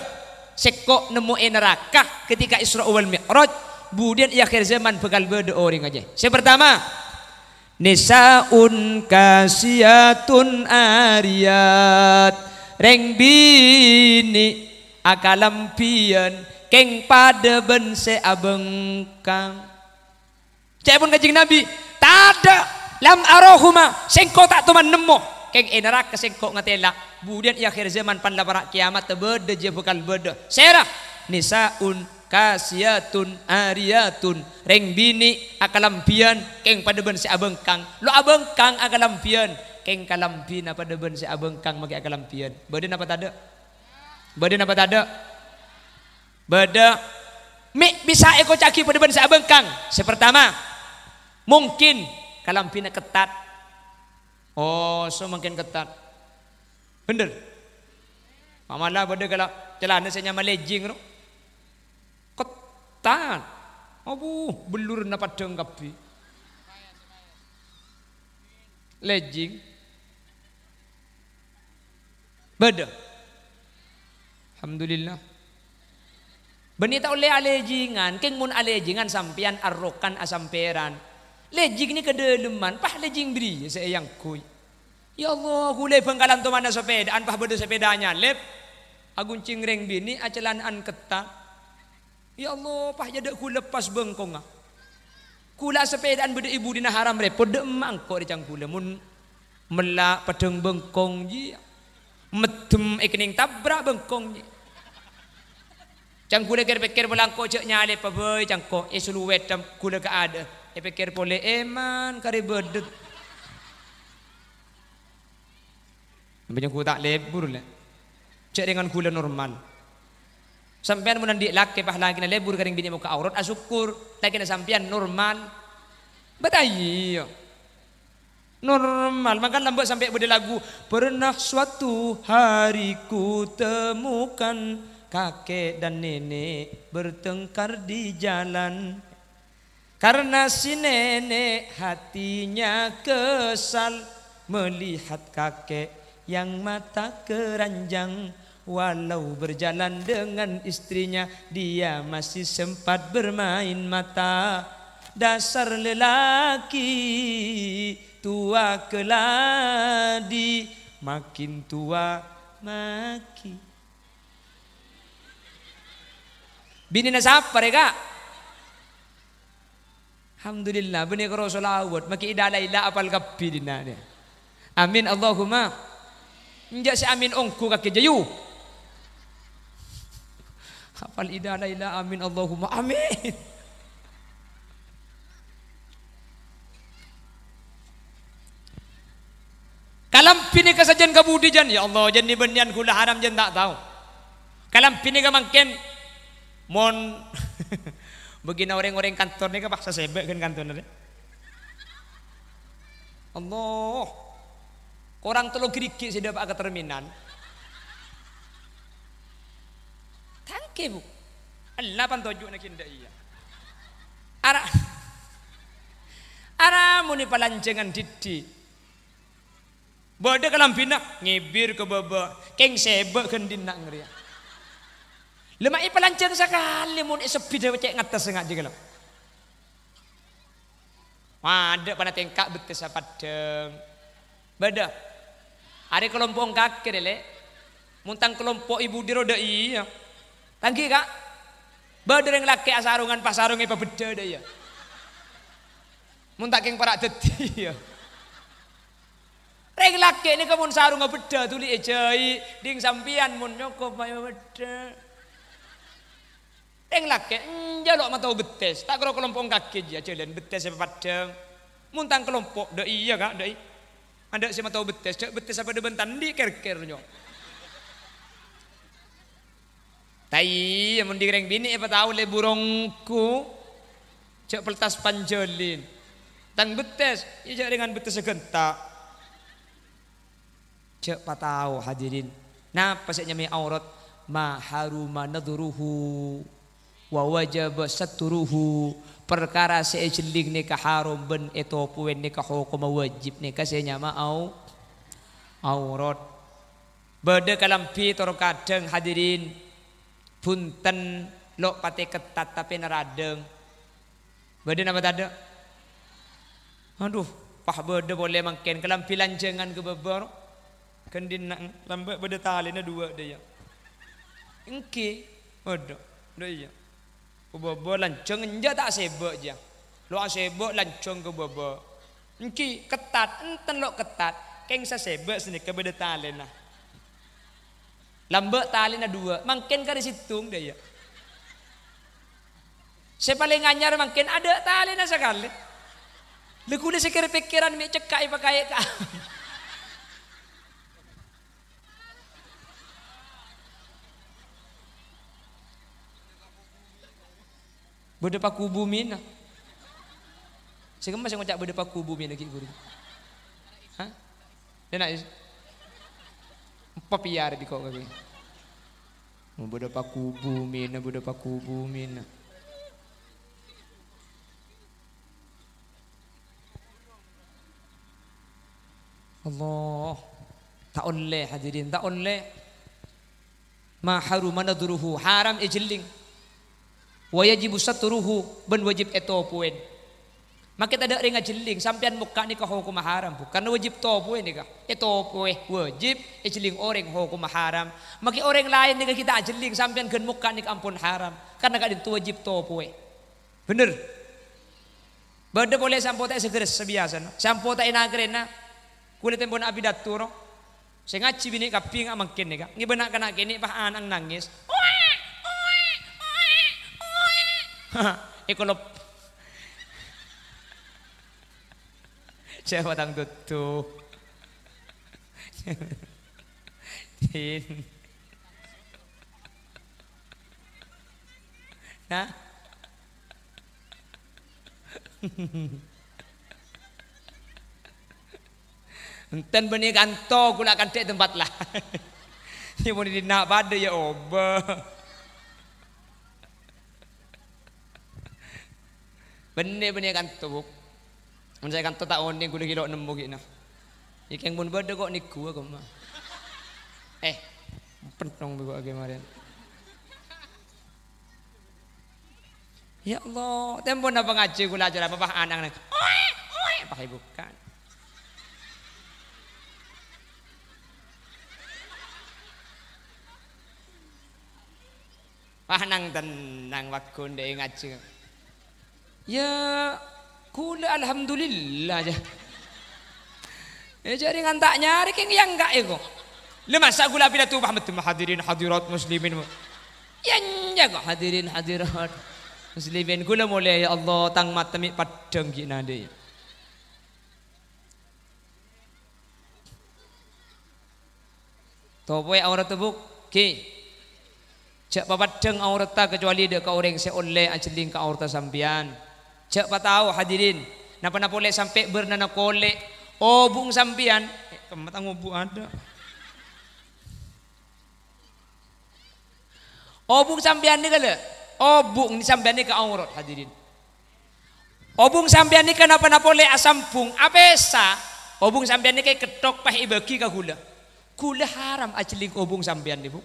Seko nemu e neraka ketika Isra wal Mi'raj. Budian di ya akhir zaman bekal bedah orang aja. Yang pertama, Nisaun kasiatun ariat Reng bini akalam pian Keng pada ben abengkang Cek pun kajing Nabi Tada lam arohuma sing ko tak tuman nemu, keng enerak sing ko ngatela budian akhir zaman pan labarak kiamat tebede je bekal bede serah nisaun kasiatun ariatun, reng bini akalampian keng pada ben si abeng kang lo abeng kang akalampian keng kalampin apa deben si abeng kang magi akalampian badan apa tada badan apa tada beda mik bisa eko caki pada ben si abeng sepertama mungkin kalampina ketat. Oh, semakin ketat. Bener. Mamalah pada kalau celana saya malejing tu. Ketat. Abu, belur na padang kapi. Lejing. Beda. Alhamdulillah. Benita oleh alejingan, keng mun alejingan sampian arrokan asamperan. Lejing ni kedeleman, pah lejing beri saya yang kui. Ya Allah, gule bengkalan tu mana sepeda, anpah bodoh sepedanya lep. Agun cingreng bini acelan an ketak. Ya Allah, pah jadi ku lepas bengkonga. Kula sepedaan bede ibu dina haram repot de emang kok dicang kula mun melak pedeng bengkong ji. Metem ekening tabrak bengkong ji. Cang kula ker pikir melangko cek nyale pabei cang ko esuluwet eh, tam kula ka ada. E pikir pole eman kari bedet. Banyak ku tak lebur lah. Cek dengan gula normal. Sampean mun ndik lak ke pahla kena lebur karing bini muka aurat asyukur ah, tak kena sampean normal. Batayi. Normal, maka lambat sampai beda lagu Pernah suatu hari ku temukan Kakek dan nenek bertengkar di jalan karena si nenek hatinya kesal melihat kakek yang mata keranjang Walau berjalan dengan istrinya dia masih sempat bermain mata Dasar lelaki tua keladi Makin tua maki Bini nasab mereka Alhamdulillah bini karo solawat maki idala ila apal kapi dina Amin Allahumma. injak si amin ongku kaki jayu. Apal idala ila amin Allahumma amin. Kalam pini kasajan kabudi jan ya Allah jan benian kula haram jan tak tahu. Kalam pini kamangken mon begini orang-orang kantor nih kepaksa sebek kan kantor nih Allah orang telu gerigi sudah pak ke terminal tangke bu Allah pan tujuh nak indah iya arah arah muni palanjengan didi Bode kalam binak ngibir ke baba keng sebek gendin nak ngeriak Lemak i pelancen sekali mun sepi dewe cek ngatas sengak je kalau. Ada pada tengkak betul sapadeng. Beda. Ada kelompok kakek dele. Muntang kelompok ibu di roda iya. Tangki kak. Beda yang laki asarungan pasarungi apa beda dah ya. Muntang yang parak deti ya. Reng laki ini kemun sarung beda tuli ejai. Ding sampian mun nyokop ayo beda. Teng lake njaluk matau betes, tak kalau kelompok kaki dia jalan betes apa padang. Muntang kelompok doi iya kak doi. Anda sih tahu betes, cek betes apa de bentan di kerkernyo. Tai, yang digereng bini apa tahu le burungku. Cek peltas panjolin. Tang betes, iya cek dengan betes segentak. Cek patau hadirin. Napa saya nyami aurat maharuma nadruhu wa wajaba saturuhu perkara seejeling ni kaharum ben eto puen ni kahukum wajib ni kasenya au aurat beda kalam pitor kadang hadirin punten lo pate ketat tapi neradeng. beda nama tada aduh pah beda boleh makin kalam pilan jangan ke beber lamba lambat beda talina dua dia engki beda dia iya bobo lanceng enja tak sebek je lo sebek lancung ke bobo Nki ketat enten lo ketat keng sa sebek sini ke beda talena lambek talena dua mangken kari situng ya saya paling anyar makin ada talena sekali lekulis sekir pikiran mi cekai pakai kau Berdepa kubu mina. Saya masih ngocak berdepa kubu mina kik guru. Hah? Dia nak papiar di kau kaki. Berdepa kubu mina, berdepa kubu mina. Allah. Tak oleh hadirin, tak oleh. Ma harum mana duruhu haram ejeling. Eh, Wajib yajibu saturuhu ben wajib eto puen Maka ada ringa jeling sampean muka ni hukum haram bukan wajib to puen ni Eto puen wajib ejeling eh orang hukum haram. Maka orang lain ni kita ajeling sampean gen muka ni ampun haram karena kadin tu wajib to puen Bener. Benda boleh sampo tak segeres sebiasa no. Sampo tak enak kerana kulit tempon abi Saya ngaji bini kaping amang ni kak. Ni benak kena kini bah Anang nangis. Wah! Iku lho. Jawa tang dudu. Din. Nah. Enten benih kanto gunakan dek tempat lah. Ini mau dinak pada ya obah. Benih-benih kan tubuk. Mun saya kan tak oni kudu kilo nemu gina. Nah. yang pun bodo kok niku aku mah. Eh, pentong bego kemarin. Ya Allah, tempo na pengaji kula acara apa pah anang nang. Oe, pakai bukan. Pah nang tenang wakun dek ngaji ya kula alhamdulillah aja. Ya jadi ngan tak nyari yang enggak ego. Ya, Lemas aku gula bila tuh Muhammad hadirin hadirat muslimin. Yang jago ya, hadirin hadirat muslimin Gula mulai ya Allah tang matemi padang gina deh. Topoe aurat ya, tebuk ki. Cak papadeng aurata kecuali dek ka orang seoleh anjeling ka aurata sambian. Cak tahu hadirin. Napa napa boleh sampai bernana kole. Oh bung sampian. Eh, kematang bu ada. Oh bung sampian ni kala. Oh bung ni sampian ni ke aurat hadirin. Obung oh, sampean ni kenapa napa le asampung apesa. Obung oh, sampean ni kayak ketok pah ibagi ka gula. Gula haram ajling obung oh, sampean ni bu.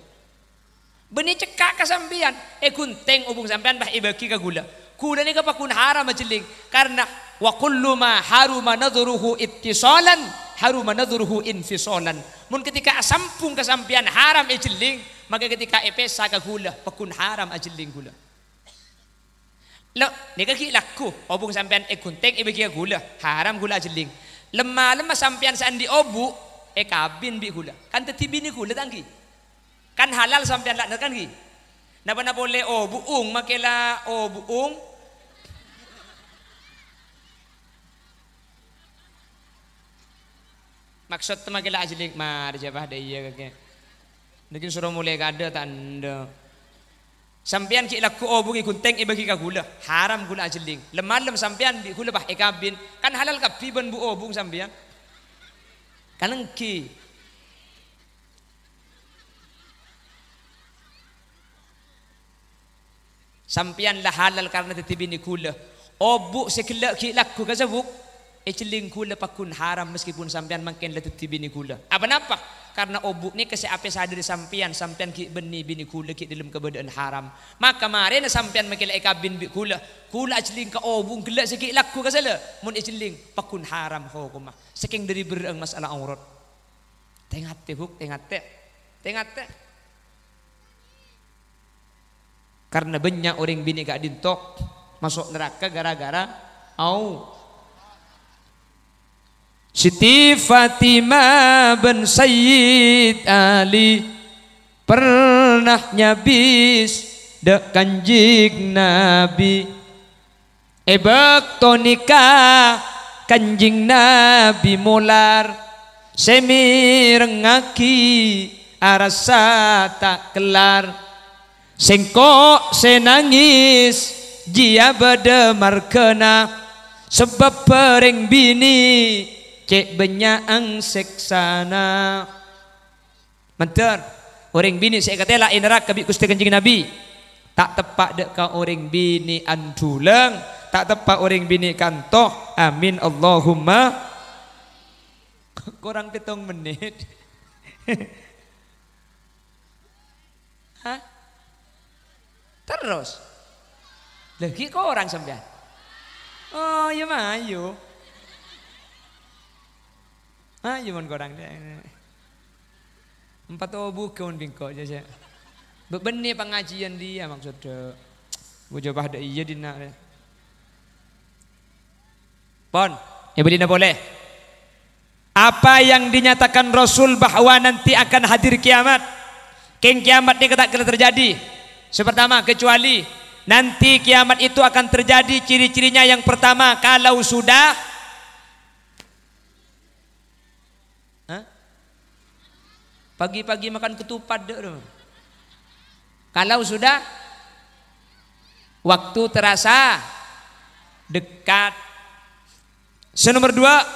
Beni cekak ka sampean, eh gunting obung sampean pah ibagi ka gula. Kulani ka pakun harama jiling karena wa kullu ma haruma nadhuruhu ittisalan haruma nadhuruhu infisalan. Mun ketika sampung kesampian haram ejiling maka ketika epesa ka gula pakun haram ajiling gula. Lo nika ki laku obung sampian e kunteng e bagi gula haram gula ajiling. Lemah lemah sampian sandi obu e kabin bi gula. Kan tetibi ni gula tanggi. Kan halal sampian laknat kan gi. Napa napa boleh obuung makela obuung Maksud tema gila ajlik mar siapa ada iya kakek. Nakin suruh mulai kada tanda. Sampian ki laku obu oh, kunteng iba eh, ki kagula haram gula ajling. Lemalem sampian bi gula bah ekabin eh, kan halal ka piban bu obung oh, sampian. kaneng ki Sampian lah halal karena tetibini kula. Obuk oh, sekila ki laku kazabuk Ecilin kula pakun haram meskipun sampean makin letut bini kula. Apa napa? Karena obuk ni kasi apa sadar sampean sampean ki beni bini kula ki dalam keberadaan haram. Maka mari sampean makin leka bin bi kula. Kula ecilin ka obung kela sikit laku kasala. Mun ecilin pakun haram hukumah. Saking dari bereng masalah aurat. tengah teh, Tengah teh. Karena banyak orang bini gak dintok masuk neraka gara-gara au -gara, oh, Siti Fatimah bin Sayyid Ali pernah nyabis dek kanjing Nabi ebek tonika kanjing Nabi mular semirengaki arasa tak kelar sengkok senangis jia bedemar kena sebab pering bini cek benya ang seksana mentar orang bini saya kata lah eh, neraka kebi kusti kencing nabi tak tepat dek kau orang bini andulang tak tepat orang bini kantoh amin Allahumma kurang pitung menit Terus. Lagi kok orang sembahan. Oh, ya mah ayo. Iya. Ha, yumun ya korang. Empat obu kawan bingko saja. Bebeni pengajian dia maksudnya. Wujubah ada iya dina. Pon, ibu dina boleh. Apa yang dinyatakan Rasul bahwa nanti akan hadir kiamat. King kiamat ini tak kena terjadi. Sepertama kecuali nanti kiamat itu akan terjadi ciri-cirinya yang pertama kalau sudah Pagi-pagi makan ketupat dulu. Kalau sudah waktu terasa dekat. Se nomor dua.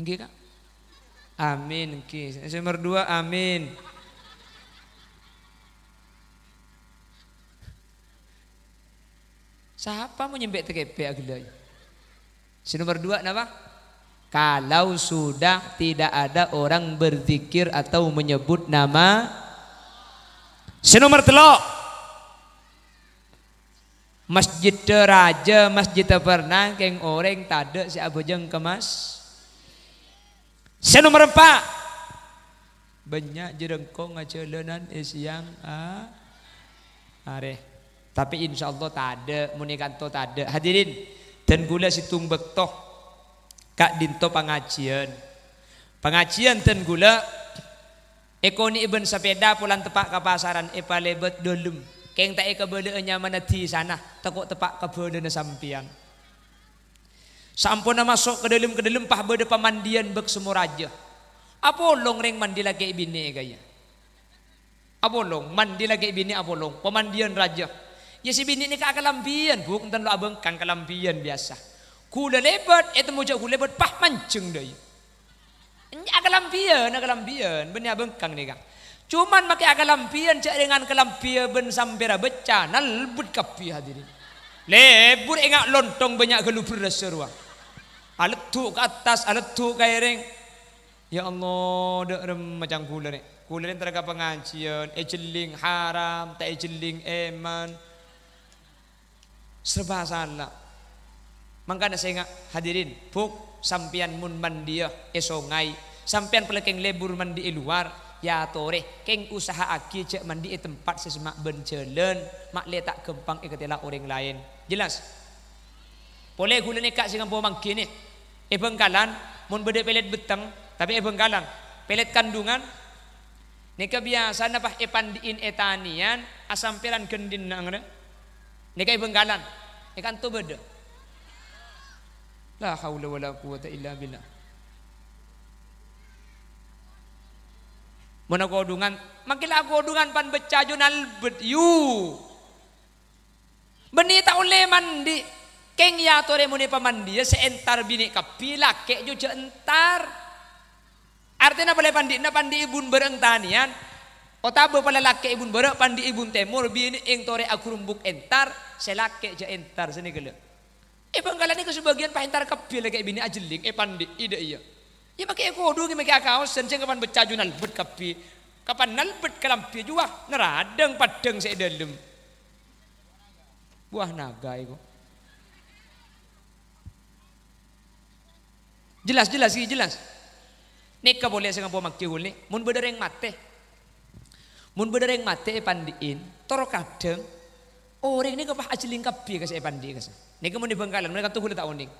Nggih, Kak. Amin, nggih. nomor dua, amin. Siapa mau nyembek TKP agilai? Se nomor dua, kenapa? Kalau sudah tidak ada orang berzikir atau menyebut nama Senomor telok Masjid Raja, Masjid Pernah Keng orang tade si abojeng kemas Senomor empat Banyak jerengkong ngecelenan eh, siang ah. Tapi insya Allah tade Munikanto tade Hadirin Dan gula tumbek bektoh Kak dinto pengajian. Pengajian ten gula Ekoni ibn sepeda pulang tepak ke pasaran Epa lebet dolum Keng tak eka belenya mana di sana Tekuk tepak ke belenya sampian Sampuna masuk ke dalam ke dalam pah beda pemandian bek semua raja. Apa long ring mandi lagi bini gaya. Apa long mandi lagi bini apa long pemandian raja. Ya si bini ni ke akalambian bukan lo abang kan kalambian biasa. Kula lebat, itu muncul kula lebat, pah mancing deh. Ini agak lampian, agak lampian, benar bengkang nih kang. Cuman pakai agak lampian, cak dengan kelampian ben sampera becana, lebut kapi hadiri. Lebur ingat lontong banyak gelubur seruang. Alat tu ke atas, alat tu kairing. Ya Allah, rem macam kula nih. Kula ni teraga pengajian, ejeling eh haram, tak ejeling eh eman. Serba salah. Mangkana saya hadirin, Buk, sampian mun ya esongai, sampian pelakeng lebur mandi e luar, ya tore keng usaha aki cek mandi e tempat sesemak bencelen mak letak gempang ikatilah e orang lain jelas boleh guna nekak singa ampo mangkini e eh, bengkalan mun bede pelet beteng tapi e pelet kandungan neka biasa napah eh, epandiin etanian asampiran gendin nang neka e bengkalan e kan tu beda La haula wala la quwata illa billah. Mana godungan, makilah godungan pan becajun jurnal bedyu. Beni tak oleh mandi. Keng ya tore muni pamandi ya seentar bini kapila kek ju entar. Artinya boleh pandi na pandi ibun berengtanian. Otabo pala laki ibun berak pandi ibun temur bini ing tore akurumbuk entar selake je entar sini gelek. Ibang eh, kalian ke sebagian pahintar kebil kayak bini ajeling, eh di ide iya. Ya pakai gimana ya pakai kaos, dan jangan kapan becajunan bet kebi, kapan nalbet kelampi juga, neradeng padeng saya dalam. Buah naga itu. Jelas, jelas, jelas. Nika boleh saya ngapain makcik hul nih, mun berdereng mate. Mun berdereng mate eh, diin. toro kadeng, Orang ini kepah ajiling kabi kasih eh, pandi kasih. Nego mau dibengkalan mereka tuh tak unding.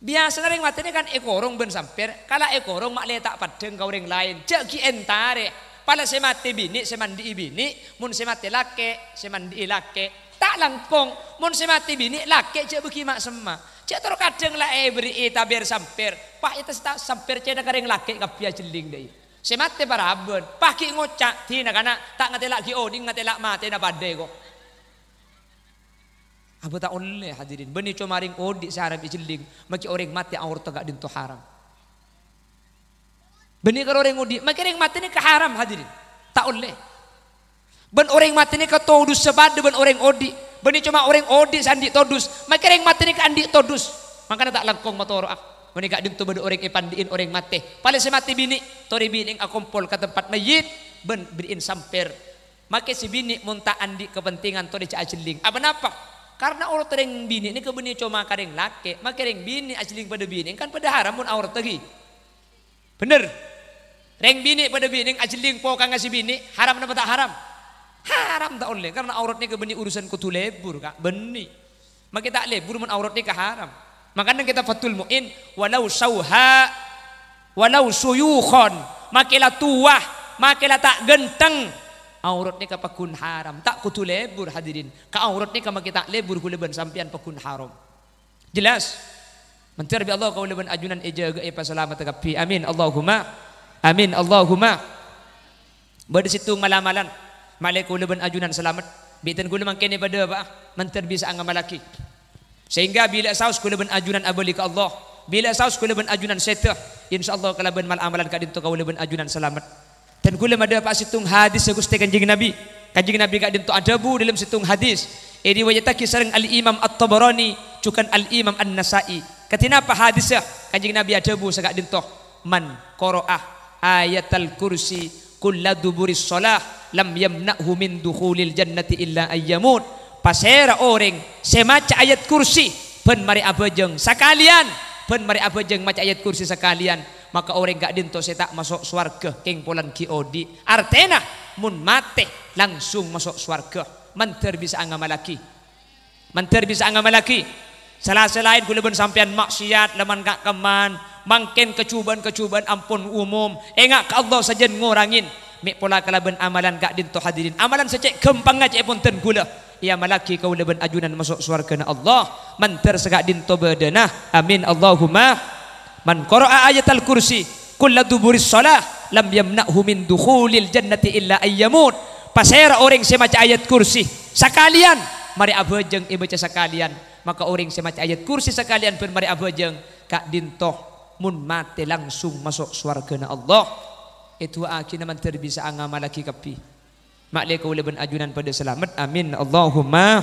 Biasa mati ini kan ekorong ben sampir. Kala ekorong mak letak padeng kau ring lain. Jagi entare. Pala mati bini semandi bini. Mun semati lake semandi lake. Tak langkong. Mun mati bini lake jauh begi mak sema. Cek terus kadang lah eh beri eh, tabir sampir. Pak itu tak sampir cek kering lake kabi ajiling deh. Semati para abon. Pak ki ngocak tina karena tak ngatelak ki oding ngatelak mati napa padai kok. Apa tak oleh hadirin. cuma ring odik oh, sarap ijiling. Maki orang mati aur tegak dintu haram. Beni kalau orang odik, Maki orang mati ini ke haram hadirin. Tak oleh. Ben orang mati ini ke todus sebad ben orang odik, Beni cuma orang odik sandi todus. Maki orang mati ini ke andik todus. Makanya tak langkong matoro ah. Beni gak dintu benda orang ipandiin orang mati. Paling semati bini. Tori bini akompol ke tempat mayit. Ben beriin samper. Maka si bini muntah andi kepentingan tori cak ajiling. Apa ah, napa? Karena orang tereng bini ini kebeni cuma kering laki, maka ring bini asling pada bini kan pada haram pun orang tegi. Bener. Ring bini pada bini asling po kang ngasih bini haram apa tak haram? Haram tak oleh karena auratnya kebeni urusan kutu lebur kak bini Maka tak lebur pun auratnya ke haram. Makanya kita fatul muin walau sawha walau suyukhon makilah tuah makilah tak genteng aurat ni ka pakun haram tak kutu lebur hadirin ka aurat ni kama kita lebur kuleban sampian pakun haram jelas mentir bi Allah kauleban ajunan ijaga e pasalamat kapi amin Allahumma amin Allahumma bade situ malamalan malek kuleban ajunan selamat biten kuleman kene pada apa mentir bisa anga malaki sehingga bila saus kuleban ajunan abali ka Allah bila saus kuleban ajunan setah insyaallah kalaban malam amalan kadin tu kuleban ajunan selamat dan kula madha pak situng hadis yang Gusti Kanjeng Nabi. Kanjeng Nabi gak dentu adabu dalam situng hadis. Eh riwayatake sareng Al Imam At-Tabarani cukan Al Imam An-Nasa'i. Katina apa hadisnya? Kanjeng Nabi adabu sagak dentu man koroah ayat al kursi kulla duburis salah lam yamna'hu min dukhulil jannati illa ayyamun. Pasera orang semaca ayat kursi ben mari abajeng sekalian ben mari abajeng maca ayat kursi sekalian maka orang gak dinto saya tak masuk swarga king polan QOD artena mun mate langsung masuk swarga menter bisa angga lagi menter bisa angga lagi salah selain kula ben sampean maksiat leman gak keman mangken kecuban-kecuban ampun umum engak ke Allah saja ngurangin mik pola kala ben amalan gak dinto hadirin amalan secek kempang aja pun ten gula ia malaki kau leban ajunan masuk suarga na Allah Menter segak dinto tobe Amin Allahumma Man qara'a ayatal kursi kulla duburis salah lam yamna'hu min dukhulil jannati illa ayyamut. Pasera orang semaca ayat kursi sekalian. Mari abajeng ibaca sekalian. Maka orang semaca ayat kursi sekalian pun mari abajeng. Kak dintoh mun mate langsung masuk surga na Allah. Itu akhirnya man terbisa angamalaki kapi. Maklika ulibun ajunan pada selamat. Amin. Allahumma.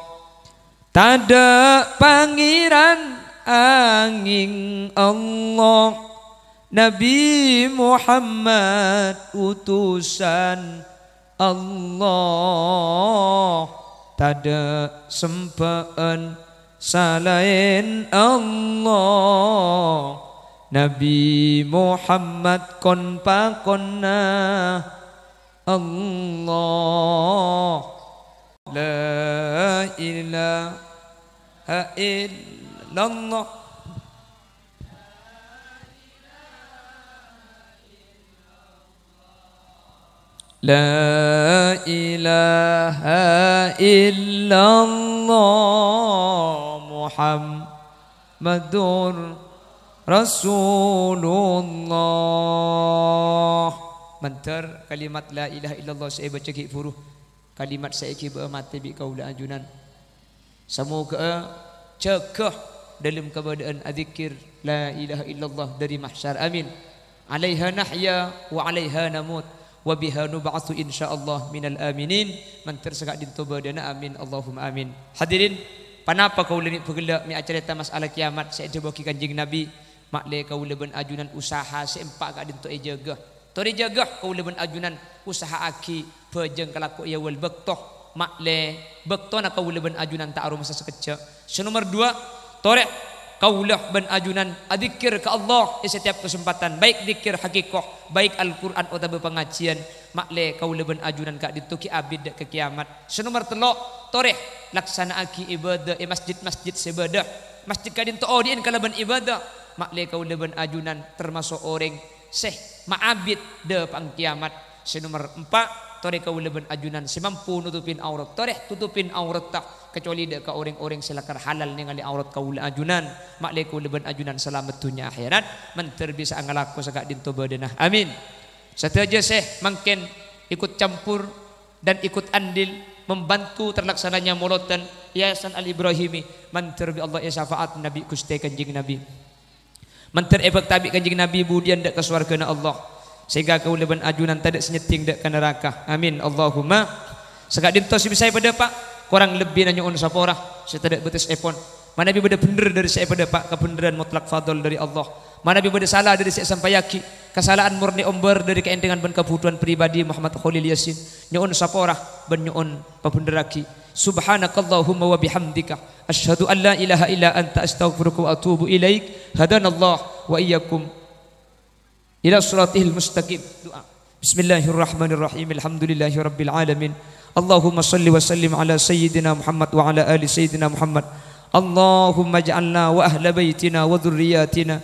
Tada pangeran angin Allah Nabi Muhammad utusan Allah Tada sempaan salain Allah Nabi Muhammad kon pakonna Allah La إلا ها إلا الله لا إله إلا الله محمد رسول الله منتر كلمة لا إله إلا الله سأبتشكي فرو كلمة سأكي بأماتي بكولا أجنان Semoga cekah dalam keadaan azikir la ilaha illallah dari mahsyar. Amin. Alaiha nahya wa alaiha namut wa biha nub'atsu insyaallah minal aminin man tersegak di toba dan amin Allahumma amin hadirin panapa kau lenik pegelak mi acara masalah kiamat saya coba ki kanjing nabi makle kau leben ajunan usaha sempak gak dinto ejegah tori jegah kau leben ajunan usaha aki pejeng kelaku ya wal makle bektona kaula ben ajunan ta'aru masa sekeca so nomor dua torek kaulah ben ajunan adikir ke Allah di setiap kesempatan baik dikir hakikoh baik Al-Quran atau pengajian makle kaulah ben ajunan kak dituki abid ke kiamat so nomor telok torek laksana aki ibadah e masjid-masjid sebadah masjid kadin to odin ben ibadah makle kaulah ben ajunan termasuk orang seh ma'abid de pang kiamat so nomor empat Tore kau leben ajunan semampu nutupin aurat. Tore tutupin aurat tak kecuali dek ka orang-orang selakar halal ngali aurat kau le ajunan. Mak le kau leben ajunan selamat dunia akhirat. Menter bisa angalaku sagak dinto badanah. Amin. Satu aja seh mungkin ikut campur dan ikut andil membantu terlaksananya molotan Yayasan Al-Ibrahimi mantar bi Allah ya syafaat Nabi Kuste Kanjeng Nabi menteri ebak tabi Kanjeng Nabi budian dak ke surga Allah sehingga kauliban ajunan tadi senyeting dak neraka amin Allahumma sekadin tos bisa pada pak kurang lebih nanya on saporah saya tidak betis epon mana bi beda bener dari saya pada pak kebenaran mutlak fadl dari Allah mana bi salah dari saya sampai yaki kesalahan murni omber dari keendengan ben kebutuhan pribadi Muhammad Khalil Yasin nyon saporah ben nyon pabenderaki subhanakallahumma wa bihamdika asyhadu an la ilaha illa anta astaghfiruka wa atubu ilaik hadanallah wa iyyakum إلى صراطه المستقيم دعاء بسم الله الرحمن الرحيم الحمد لله رب العالمين اللهم صل وسلم على سيدنا محمد وعلى آل سيدنا محمد اللهم اجعلنا وأهل بيتنا وذرياتنا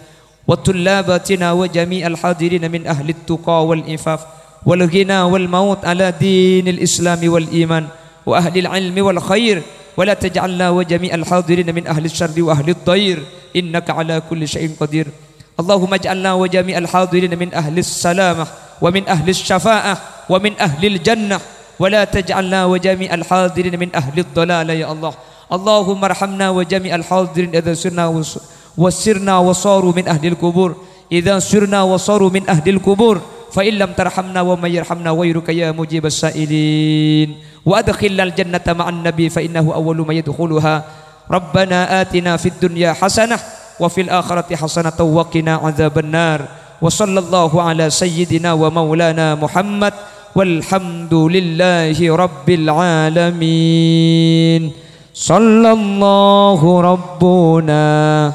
وطلابتنا وجميع الحاضرين من أهل التقى والإفاف والغنى والموت على دين الإسلام والإيمان وأهل العلم والخير ولا تجعلنا وجميع الحاضرين من أهل الشر وأهل الضير إنك على كل شيء قدير اللهم اجعلنا وجميع الحاضرين من أهل السلامة ومن أهل الشفاعة ومن أهل الجنة ولا تجعلنا وجميع الحاضرين من أهل الضلال يا الله اللهم ارحمنا وجميع الحاضرين إذا سرنا وسرنا وصاروا من أهل القبور إذا سرنا وصاروا من أهل القبور فإن لم ترحمنا ومن يرحمنا غيرك يا مجيب السائلين وأدخلنا الجنة مع النبي فإنه أول ما يدخلها ربنا آتنا في الدنيا حسنة وفي الآخرة حسنة وقنا عذاب النار وصلى الله على سيدنا ومولانا محمد والحمد لله رب العالمين صلى الله ربنا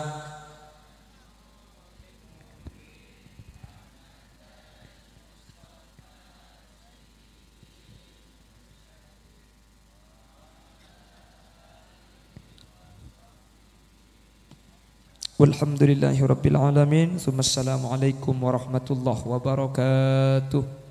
والحمد لله رب العالمين ثم السلام عليكم ورحمة الله وبركاته